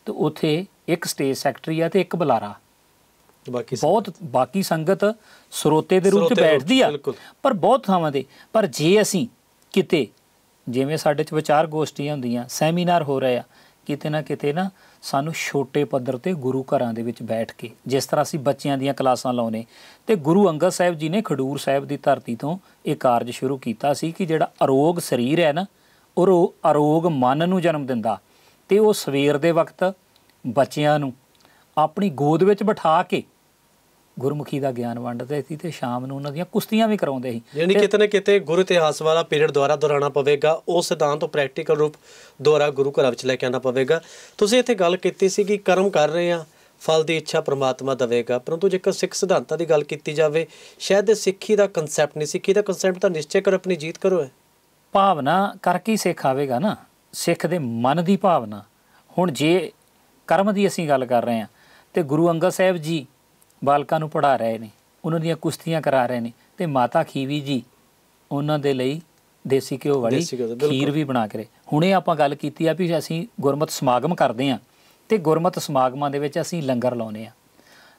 ਤੇ ਉਥੇ ਇੱਕ ਸਟੇਜ ਸੈਕਟਰੀ ਆ ਤੇ ਇੱਕ ਬੁਲਾਰਾ ਬਾਕੀ ਬਹੁਤ ਬਾਕੀ ਸੰਗਤ ਸਰੋਤੇ ਦੇ ਰੂਪ ਚ ਬੈਠਦੀ ਆ ਪਰ ਬਹੁਤ ਥਾਵਾਂ ਤੇ ਪਰ ਜੇ ਅਸੀਂ ਕਿਤੇ ਜਿਵੇਂ ਸਾਡੇ ਚ ਵਿਚਾਰ ਗੋਸ਼ਟੀਆਂ ਹੁੰਦੀਆਂ ਸੈਮੀਨਾਰ ਹੋ ਰਹੇ ਆ ਕਿਤੇ ਨਾ ਕਿਤੇ ਨਾ ਸਾਨੂੰ ਛੋਟੇ ਪੱਧਰ ਤੇ ਗੁਰੂ ਘਰਾਂ ਦੇ ਵਿੱਚ ਬੈਠ ਕੇ ਜਿਸ ਤਰ੍ਹਾਂ ਅਸੀਂ ਬੱਚਿਆਂ ਦੀਆਂ ਕਲਾਸਾਂ ਲਾਉਨੇ ਤੇ ਗੁਰੂ ਅੰਗਦ ਸਾਹਿਬ ਜੀ ਨੇ ਖਡੂਰ ਸਾਹਿਬ ਦੀ ਧਰਤੀ ਤੋਂ ਇਹ ਕਾਰਜ ਸ਼ੁਰੂ ਕੀਤਾ ਸੀ ਕਿ ਜਿਹੜਾ ਅਰੋਗ ਸਰੀਰ ਹੈ ਨਾ ਉਹ ਅਰੋਗ ਮਨ ਨੂੰ ਜਨਮ ਦਿੰਦਾ ਤੇ ਉਹ ਸਵੇਰ ਦੇ ਵਕਤ ਬੱਚਿਆਂ ਨੂੰ ਆਪਣੀ ਗੋਦ ਵਿੱਚ ਬਿਠਾ ਕੇ ਗੁਰਮੁਖੀ ਦਾ ਗਿਆਨ ਵੰਡਦੇ ਸੀ ਤੇ ਸ਼ਾਮ ਨੂੰ ਉਹਨਾਂ ਦੀਆਂ ਕੁਸ਼ਤੀਆਂ ਵੀ ਕਰਾਉਂਦੇ ਸੀ ਯਾਨੀ ਕਿਤੇ ਨਾ ਕਿਤੇ ਗੁਰ ਇਤਿਹਾਸ ਵਾਲਾ ਪੀਰੀਅਡ ਦੁਆਰਾ ਦੁਹਰਾਣਾ ਪਵੇਗਾ ਉਹ ਸਿਧਾਂਤ ਤੋਂ ਪ੍ਰੈਕਟੀਕਲ ਰੂਪ ਦੁਆਰਾ ਗੁਰੂ ਘਰ ਵਿੱਚ ਲੈ ਕੇ ਆਣਾ ਪਵੇਗਾ ਤੁਸੀਂ ਇੱਥੇ ਗੱਲ ਕੀਤੀ ਸੀ ਕਿ ਕਰਮ ਕਰ ਰਹੇ ਆ ਫਲ ਦੀ ਇੱਛਾ ਪ੍ਰਮਾਤਮਾ ਦੇਵੇਗਾ ਪਰੰਤੂ ਜੇਕਰ ਸਿੱਖ ਸਿਧਾਂਤਾਂ ਦੀ ਗੱਲ ਕੀਤੀ ਜਾਵੇ ਸ਼ਾਇਦ ਸਿੱਖੀ ਦਾ ਕਨਸੈਪਟ ਨਹੀਂ ਸਿੱਖੀ ਦਾ ਕਨਸੈਪਟ ਤਾਂ ਨਿਸ਼ਚੈ ਕਰ ਆਪਣੀ ਜੀਤ ਕਰੋ ਹੈ ਭਾਵਨਾ ਕਰਕੇ ਹੀ ਸਿੱਖ ਆਵੇਗਾ ਨਾ ਸਿੱਖ ਦੇ ਮਨ ਦੀ ਭਾਵਨਾ ਹੁਣ ਜੇ ਕਰਮ ਦੀ ਅਸੀਂ ਗੱਲ ਕਰ ਰਹੇ ਹਾਂ ਤੇ ਗੁਰੂ ਅੰਗਦ ਸਾਹਿਬ ਜੀ ਬਾਲਕਾਂ ਨੂੰ ਪੜ੍ਹਾ ਰਹੇ ਨੇ ਉਹਨਾਂ ਦੀਆਂ ਕੁਸ਼ਤੀਆਂ ਕਰਾ ਰਹੇ ਨੇ ਤੇ ਮਾਤਾ ਖੀਵੀ ਜੀ ਉਹਨਾਂ ਦੇ ਲਈ ਦੇਸੀ ਘਿਓ ਵਾਲੀ ਖੀਰ ਵੀ ਬਣਾ ਕੇ ਹੁਣੇ ਆਪਾਂ ਗੱਲ ਕੀਤੀ ਆ ਵੀ ਅਸੀਂ ਗੁਰਮਤ ਸਮਾਗਮ ਕਰਦੇ ਆ ਤੇ ਗੁਰਮਤ ਸਮਾਗਮਾਂ ਦੇ ਵਿੱਚ ਅਸੀਂ ਲੰਗਰ ਲਾਉਨੇ ਆ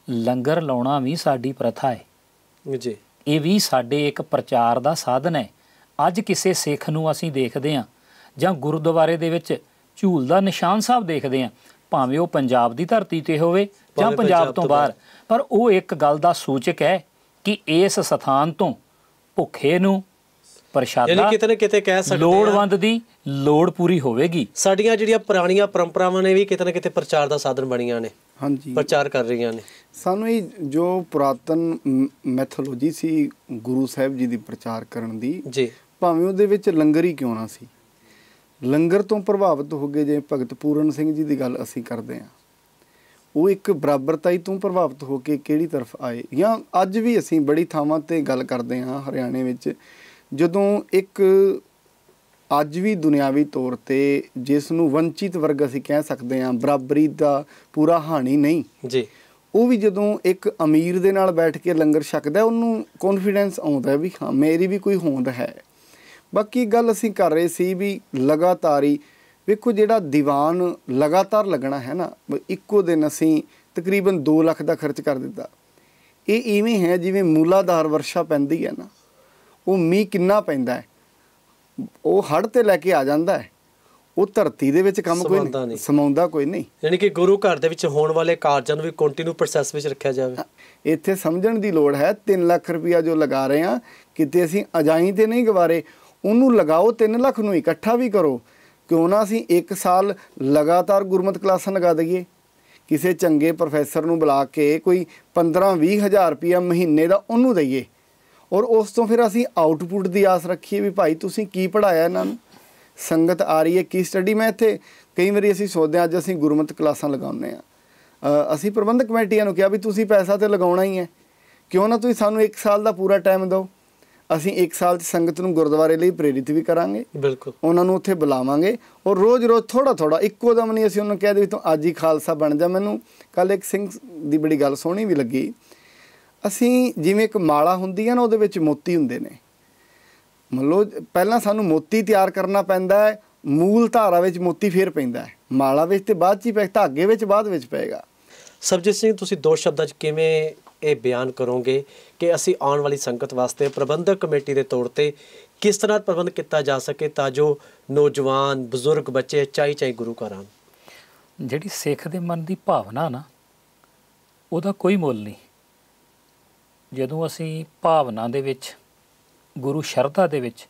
ਲੰਗਰ ਲਾਉਣਾ ਵੀ ਸਾਡੀ ਪ੍ਰਥਾ ਹੈ ਜੀ ਇਹ ਵੀ ਸਾਡੇ ਇੱਕ ਪ੍ਰਚਾਰ ਦਾ ਸਾਧਨ ਹੈ ਅੱਜ ਕਿਸੇ ਸਿੱਖ ਨੂੰ ਅਸੀਂ ਦੇਖਦੇ ਆ ਜਾਂ ਗੁਰਦੁਆਰੇ ਦੇ ਵਿੱਚ ਝੂਲ ਦਾ ਨਿਸ਼ਾਨ ਸਾਹਿਬ ਦੇਖਦੇ ਆ ਭਾਵੇਂ ਉਹ ਪੰਜਾਬ ਦੀ ਧਰਤੀ ਤੇ ਹੋਵੇ ਜਾਂ ਪੰਜਾਬ ਤੋਂ ਬਾਹਰ ਪਰ ਉਹ ਇੱਕ ਗੱਲ ਦਾ ਸੂਚਕ ਹੈ ਕਿ ਇਸ ਸਥਾਨ ਤੋਂ ਭੁੱਖੇ ਨੂੰ ਪ੍ਰਸ਼ਾਦਾ ਯਾਨੀ ਕਿਤੇ ਨਾ ਕਿਤੇ ਕਹਿ ਸਕਦੇ ਲੋੜਵੰਦ ਦੀ ਲੋੜ ਪੂਰੀ ਹੋਵੇਗੀ ਸਾਡੀਆਂ ਜਿਹੜੀਆਂ ਪੁਰਾਣੀਆਂ ਪਰੰਪਰਾਵਾਂ ਨੇ ਵੀ ਕਿਤੇ ਨਾ ਕਿਤੇ ਪ੍ਰਚਾਰ ਦਾ ਸਾਧਨ ਬਣੀਆਂ ਨੇ ਹਾਂਜੀ ਪ੍ਰਚਾਰ ਕਰ ਰਹੀਆਂ ਨੇ ਸਾਨੂੰ ਇਹ ਜੋ ਪੁਰਾਤਨ ਮੈਥੋਲੋਜੀ ਸੀ ਗੁਰੂ ਸਾਹਿਬ ਜੀ ਦੀ ਪ੍ਰਚਾਰ ਕਰਨ ਦੀ ਜੀ ਭਾਵੇਂ ਉਹਦੇ ਵਿੱਚ ਲੰਗਰ ਹੀ ਕਿਉਂ ਨਾ ਸੀ ਲੰਗਰ ਤੋਂ ਪ੍ਰਭਾਵਿਤ ਹੋ ਗਏ ਜੇ ਭਗਤ ਪੂਰਨ ਸਿੰਘ ਜੀ ਦੀ ਗੱਲ ਅਸੀਂ ਕਰਦੇ ਹਾਂ ਉਹ ਇੱਕ ਬਰਾਬਰਤਾਈ ਤੋਂ ਪ੍ਰਭਾਵਿਤ ਹੋ ਕੇ ਕਿਹੜੀ ਤਰਫ ਆਏ ਜਾਂ ਅੱਜ ਵੀ ਅਸੀਂ ਬੜੀ ਥਾਵਾਂ ਤੇ ਗੱਲ ਕਰਦੇ ਹਾਂ ਹਰਿਆਣੇ ਵਿੱਚ ਜਦੋਂ ਇੱਕ ਅੱਜ ਵੀ ਦੁਨਿਆਵੀ ਤੌਰ ਤੇ ਜਿਸ ਨੂੰ ਵੰਚਿਤ ਵਰਗ ਅਸੀਂ ਕਹਿ ਸਕਦੇ ਹਾਂ ਬਰਾਬਰੀ ਦਾ ਪੂਰਾ ਹਾਣੀ ਨਹੀਂ ਜੀ ਉਹ ਵੀ ਜਦੋਂ ਇੱਕ ਅਮੀਰ ਦੇ ਨਾਲ ਬੈਠ ਕੇ ਲੰਗਰ ਛਕਦਾ ਉਹਨੂੰ ਕੌਨਫੀਡੈਂਸ ਆਉਂਦਾ ਵੀ ਹਾਂ ਮੇਰੀ ਵੀ ਕੋਈ ਹੋਂਦ ਹੈ ਬਾਕੀ ਗੱਲ ਅਸੀਂ ਕਰ ਰਹੇ ਸੀ ਵੀ ਲਗਾਤਾਰੀ ਵੇਖੋ ਜਿਹੜਾ ਦੀਵਾਨ ਲਗਾਤਾਰ ਲੱਗਣਾ ਹੈ ਨਾ ਇੱਕੋ ਦਿਨ ਅਸੀਂ ਤਕਰੀਬਨ 2 ਲੱਖ ਦਾ ਖਰਚ ਕਰ ਦਿੱਤਾ ਇਹ ਇਵੇਂ ਹੈ ਜਿਵੇਂ ਮੂਲਾਧਾਰ ਵਰਸ਼ਾ ਪੈਂਦੀ ਹੈ ਨਾ ਉਹ ਮੀਂਹ ਕਿੰਨਾ ਪੈਂਦਾ ਹੈ ਉਹ ਹੜ ਤੇ ਲੈ ਕੇ ਆ ਜਾਂਦਾ ਹੈ ਉਹ ਧਰਤੀ ਦੇ ਵਿੱਚ ਕੰਮ ਕੋਈ ਨਹੀਂ ਸਮਾਉਂਦਾ ਕੋਈ ਨਹੀਂ ਯਾਨੀ ਕਿ ਗੁਰੂ ਘਰ ਦੇ ਵਿੱਚ ਹੋਣ ਵਾਲੇ ਕਾਰਜਾਂ ਨੂੰ ਵੀ ਕੰਟੀਨਿਊ ਪ੍ਰੋਸੈਸ ਵਿੱਚ ਰੱਖਿਆ ਜਾਵੇ ਇੱਥੇ ਸਮਝਣ ਦੀ ਲੋੜ ਹੈ 3 ਲੱਖ ਰੁਪਇਆ ਜੋ ਲਗਾ ਰਹੇ ਆ ਕਿਤੇ ਅਸੀਂ ਅਜਾਈ ਤੇ ਨਹੀਂ ਗਵਾਰੇ ਉਹਨੂੰ ਲਗਾਓ 3 ਲੱਖ ਨੂੰ ਇਕੱਠਾ ਵੀ ਕਰੋ ਕਿਉਂ ਨਾ ਅਸੀਂ 1 ਸਾਲ ਲਗਾਤਾਰ ਗੁਰਮਤ ਕਲਾਸਾਂ ਲਗਾ ਦਈਏ ਕਿਸੇ ਚੰਗੇ ਪ੍ਰੋਫੈਸਰ ਨੂੰ ਬੁਲਾ ਕੇ ਕੋਈ 15-20 ਹਜ਼ਾਰ ਰੁਪਏ ਮਹੀਨੇ ਦਾ ਉਹਨੂੰ ਦਈਏ ਔਰ ਉਸ ਤੋਂ ਫਿਰ ਅਸੀਂ ਆਊਟਪੁੱਟ ਦੀ ਆਸ ਰੱਖੀਏ ਵੀ ਭਾਈ ਤੁਸੀਂ ਕੀ ਪੜਾਇਆ ਇਹਨਾਂ ਨੂੰ ਸੰਗਤ ਆ ਰਹੀ ਹੈ ਕੀ ਸਟੱਡੀ ਮੈਂ ਇੱਥੇ ਕਈ ਵਾਰੀ ਅਸੀਂ ਸੋਚਦੇ ਹਾਂ ਅੱਜ ਅਸੀਂ ਗੁਰਮਤ ਕਲਾਸਾਂ ਲਗਾਉਂਦੇ ਆ ਅਸੀਂ ਪ੍ਰਬੰਧਕ ਕਮੇਟੀਆਂ ਨੂੰ ਕਿਹਾ ਵੀ ਤੁਸੀਂ ਪੈਸਾ ਤੇ ਲਗਾਉਣਾ ਹੀ ਹੈ ਕਿਉਂ ਨਾ ਤੁਸੀਂ ਸਾਨੂੰ 1 ਸਾਲ ਦਾ ਪੂਰਾ ਟਾਈਮ ਦਿਓ ਅਸੀਂ 1 ਸਾਲ 'ਚ ਸੰਗਤ ਨੂੰ ਗੁਰਦੁਆਰੇ ਲਈ ਪ੍ਰੇਰਿਤ ਵੀ ਕਰਾਂਗੇ ਬਿਲਕੁਲ ਉਹਨਾਂ ਨੂੰ ਉੱਥੇ ਬੁਲਾਵਾਂਗੇ ਔਰ ਰੋਜ਼-ਰੋਜ਼ ਥੋੜਾ-ਥੋੜਾ ਇੱਕੋ ਦਮ ਨਹੀਂ ਅਸੀਂ ਉਹਨਾਂ ਨੂੰ ਕਹਿ ਦੇ ਵੀ ਤੂੰ ਅੱਜ ਹੀ ਖਾਲਸਾ ਬਣ ਜਾ ਮੈਨੂੰ ਕੱਲ ਇੱਕ ਸਿੰਘ ਦੀ ਬੜੀ ਗੱਲ ਸੋਹਣੀ ਵੀ ਲੱਗੀ ਅਸੀਂ ਜਿਵੇਂ ਇੱਕ ਮਾਲਾ ਹੁੰਦੀ ਹੈ ਨਾ ਉਹਦੇ ਵਿੱਚ ਮੋਤੀ ਹੁੰਦੇ ਨੇ ਮੰਨ ਲਓ ਪਹਿਲਾਂ ਸਾਨੂੰ ਮੋਤੀ ਤਿਆਰ ਕਰਨਾ ਪੈਂਦਾ ਹੈ ਮੂਲ ਧਾਰਾ ਵਿੱਚ ਮੋਤੀ ਫੇਰ ਪੈਂਦਾ ਹੈ ਮਾਲਾ ਵਿੱਚ ਤੇ ਬਾਅਦ ਚ ਹੀ ਪੈ ਧਾਗੇ ਵਿੱਚ ਬਾਅਦ ਵਿੱਚ ਪਏਗਾ ਸਬਜੀਤ ਸਿੰਘ ਤੁਸੀਂ ਦੋ ਸ਼ਬਦਾਂ ਚ ਕਿਵੇਂ ਇਹ ਬਿਆਨ ਕਰੋਗੇ ਕਿ ਅਸੀਂ ਆਉਣ ਵਾਲੀ ਸੰਗਤ ਵਾਸਤੇ ਪ੍ਰਬੰਧਕ ਕਮੇਟੀ ਦੇ ਤੌਰ ਤੇ ਕਿਸ ਤਰ੍ਹਾਂ ਪ੍ਰਬੰਧ ਕੀਤਾ ਜਾ ਸਕੇ ਤਾਂ ਜੋ ਨੌਜਵਾਨ ਬਜ਼ੁਰਗ ਬੱਚੇ ਚਾਈ ਚਾਈ ਗੁਰੂ ਘਰਾਂ ਜਿਹੜੀ ਸਿੱਖ ਦੇ ਮਨ ਦੀ ਭਾਵਨਾ ਨਾ ਉਹਦਾ ਕੋਈ ਮੁੱਲ ਨਹੀਂ ਜਦੋਂ ਅਸੀਂ ਭਾਵਨਾ ਦੇ ਵਿੱਚ ਗੁਰੂ ਸ਼ਰਧਾ ਦੇ ਵਿੱਚ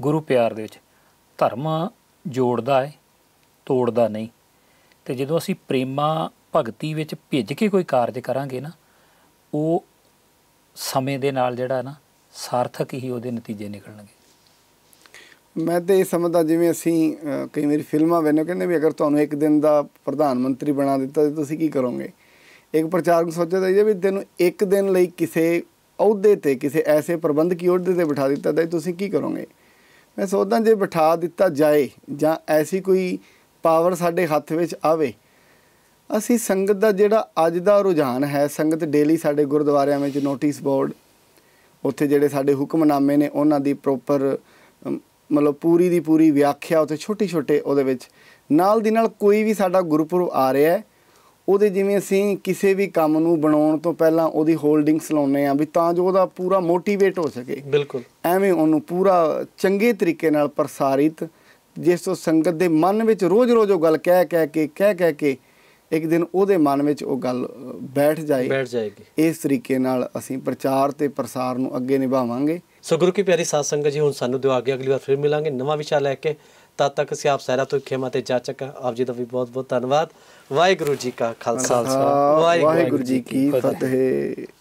ਗੁਰੂ ਪਿਆਰ ਦੇ ਵਿੱਚ ਧਰਮ ਜੋੜਦਾ ਹੈ ਤੋੜਦਾ ਨਹੀਂ ਤੇ ਜਦੋਂ ਅਸੀਂ ਪ੍ਰੇਮਾ ਭਗਤੀ ਵਿੱਚ ਭਿੱਜ ਕੇ ਕੋਈ ਕਾਰਜ ਕਰਾਂਗੇ ਨਾ ਉਹ ਸਮੇਂ ਦੇ ਨਾਲ ਜਿਹੜਾ ਨਾ ਸਾਰਥਕ ਹੀ ਉਹਦੇ ਨਤੀਜੇ ਨਿਕਲਣਗੇ ਮੈਂ ਤੇ ਇਹ ਸਮਝਦਾ ਜਿਵੇਂ ਅਸੀਂ ਕਈ ਵਾਰੀ ਫਿਲਮਾਂ ਵੇਖਨੇ ਕਹਿੰਦੇ ਵੀ ਅਗਰ ਤੁਹਾਨੂੰ ਇੱਕ ਦਿਨ ਦਾ ਪ੍ਰਧਾਨ ਮੰਤਰੀ ਬਣਾ ਦਿੱਤਾ ਤੇ ਤੁਸੀਂ ਕੀ ਕਰੋਗੇ ਇੱਕ ਪ੍ਰਚਾਰਕ ਸੋਚਦਾ ਜੀ ਵੀ ਤੈਨੂੰ ਇੱਕ ਦਿਨ ਲਈ ਕਿਸੇ ਅਹੁਦੇ ਤੇ ਕਿਸੇ ਐਸੇ ਪ੍ਰਬੰਧਕੀ ਅਹੁਦੇ ਤੇ ਬਿਠਾ ਦਿੱਤਾ ਤਾਂ ਤੁਸੀਂ ਕੀ ਕਰੋਗੇ ਮੈਂ ਸੋਚਦਾ ਜੇ ਬਿਠਾ ਦਿੱਤਾ ਜਾਏ ਜਾਂ ਐਸੀ ਕੋਈ ਪਾਵਰ ਸਾਡੇ ਹੱਥ ਵਿੱਚ ਆਵੇ ਅਸੀਂ ਸੰਗਤ ਦਾ ਜਿਹੜਾ ਅੱਜ ਦਾ ਰੁਝਾਨ ਹੈ ਸੰਗਤ ਡੇਲੀ ਸਾਡੇ ਗੁਰਦੁਆਰਿਆਂ ਵਿੱਚ ਨੋਟਿਸ ਬੋਰਡ ਉੱਥੇ ਜਿਹੜੇ ਸਾਡੇ ਹੁਕਮਨਾਮੇ ਨੇ ਉਹਨਾਂ ਦੀ ਪ੍ਰੋਪਰ ਮਤਲਬ ਪੂਰੀ ਦੀ ਪੂਰੀ ਵਿਆਖਿਆ ਉੱਥੇ ਛੋਟੇ ਛੋਟੇ ਉਹਦੇ ਵਿੱਚ ਨਾਲ ਦੀ ਨਾਲ ਕੋਈ ਵੀ ਸਾਡਾ ਗੁਰਪੁਰਬ ਆ ਰਿਹਾ ਹੈ ਉਹਦੇ ਜਿਵੇਂ ਅਸੀਂ ਕਿਸੇ ਵੀ ਕੰਮ ਨੂੰ ਬਣਾਉਣ ਤੋਂ ਪਹਿਲਾਂ ਉਹਦੀ ਹੋਲਡਿੰਗਸ ਲਾਉਨੇ ਆ ਵੀ ਤਾਂ ਜੋ ਉਹਦਾ ਪੂਰਾ ਮੋਟੀਵੇਟ ਹੋ ਸਕੇ ਬਿਲਕੁਲ ਐਵੇਂ ਉਹਨੂੰ ਪੂਰਾ ਚੰਗੇ ਤਰੀਕੇ ਨਾਲ ਪ੍ਰਸਾਰਿਤ ਜਿਸ ਤੋਂ ਸੰਗਤ ਦੇ ਮਨ ਵਿੱਚ ਰੋਜ਼-ਰੋਜ਼ ਉਹ ਗੱਲ ਕਹਿ ਕਹਿ ਕੇ ਕਹਿ ਕਹਿ ਕੇ ਇੱਕ ਦਿਨ ਉਹਦੇ ਮਨ ਵਿੱਚ ਉਹ ਗੱਲ ਬੈਠ ਜਾਏ ਬੈਠ ਜਾਏਗੀ ਇਸ ਤਰੀਕੇ ਨਾਲ ਅਸੀਂ ਪ੍ਰਚਾਰ ਤੇ ਪ੍ਰਸਾਰ ਨੂੰ ਅੱਗੇ ਨਿਭਾਵਾਂਗੇ ਸੋ ਗੁਰੂ ਕੀ ਪਿਆਰੀ ਸਾਧ ਸੰਗਤ ਜੀ ਹੁਣ ਸਾਨੂੰ ਦਿਵਾ ਕੇ ਅਗਲੀ ਵਾਰ ਫਿਰ ਮਿਲਾਂਗੇ ਨਵਾਂ ਵਿਸ਼ਾ ਲੈ ਕੇ ਤਦ ਤੱਕ ਅਸੀਂ ਆਪ ਸਾਰਾ ਤੋਂ ਖੇਮਾ ਤੇ ਜਾਚਕ ਆਪ ਜੀ ਦਾ ਵੀ ਬਹੁਤ ਬਹੁਤ ਧੰਨਵਾਦ ਵਾਹਿਗੁਰੂ ਜੀ ਕਾ ਖਾਲਸਾ ਵਾਹਿਗੁਰੂ ਜੀ ਕੀ ਫਤਿਹ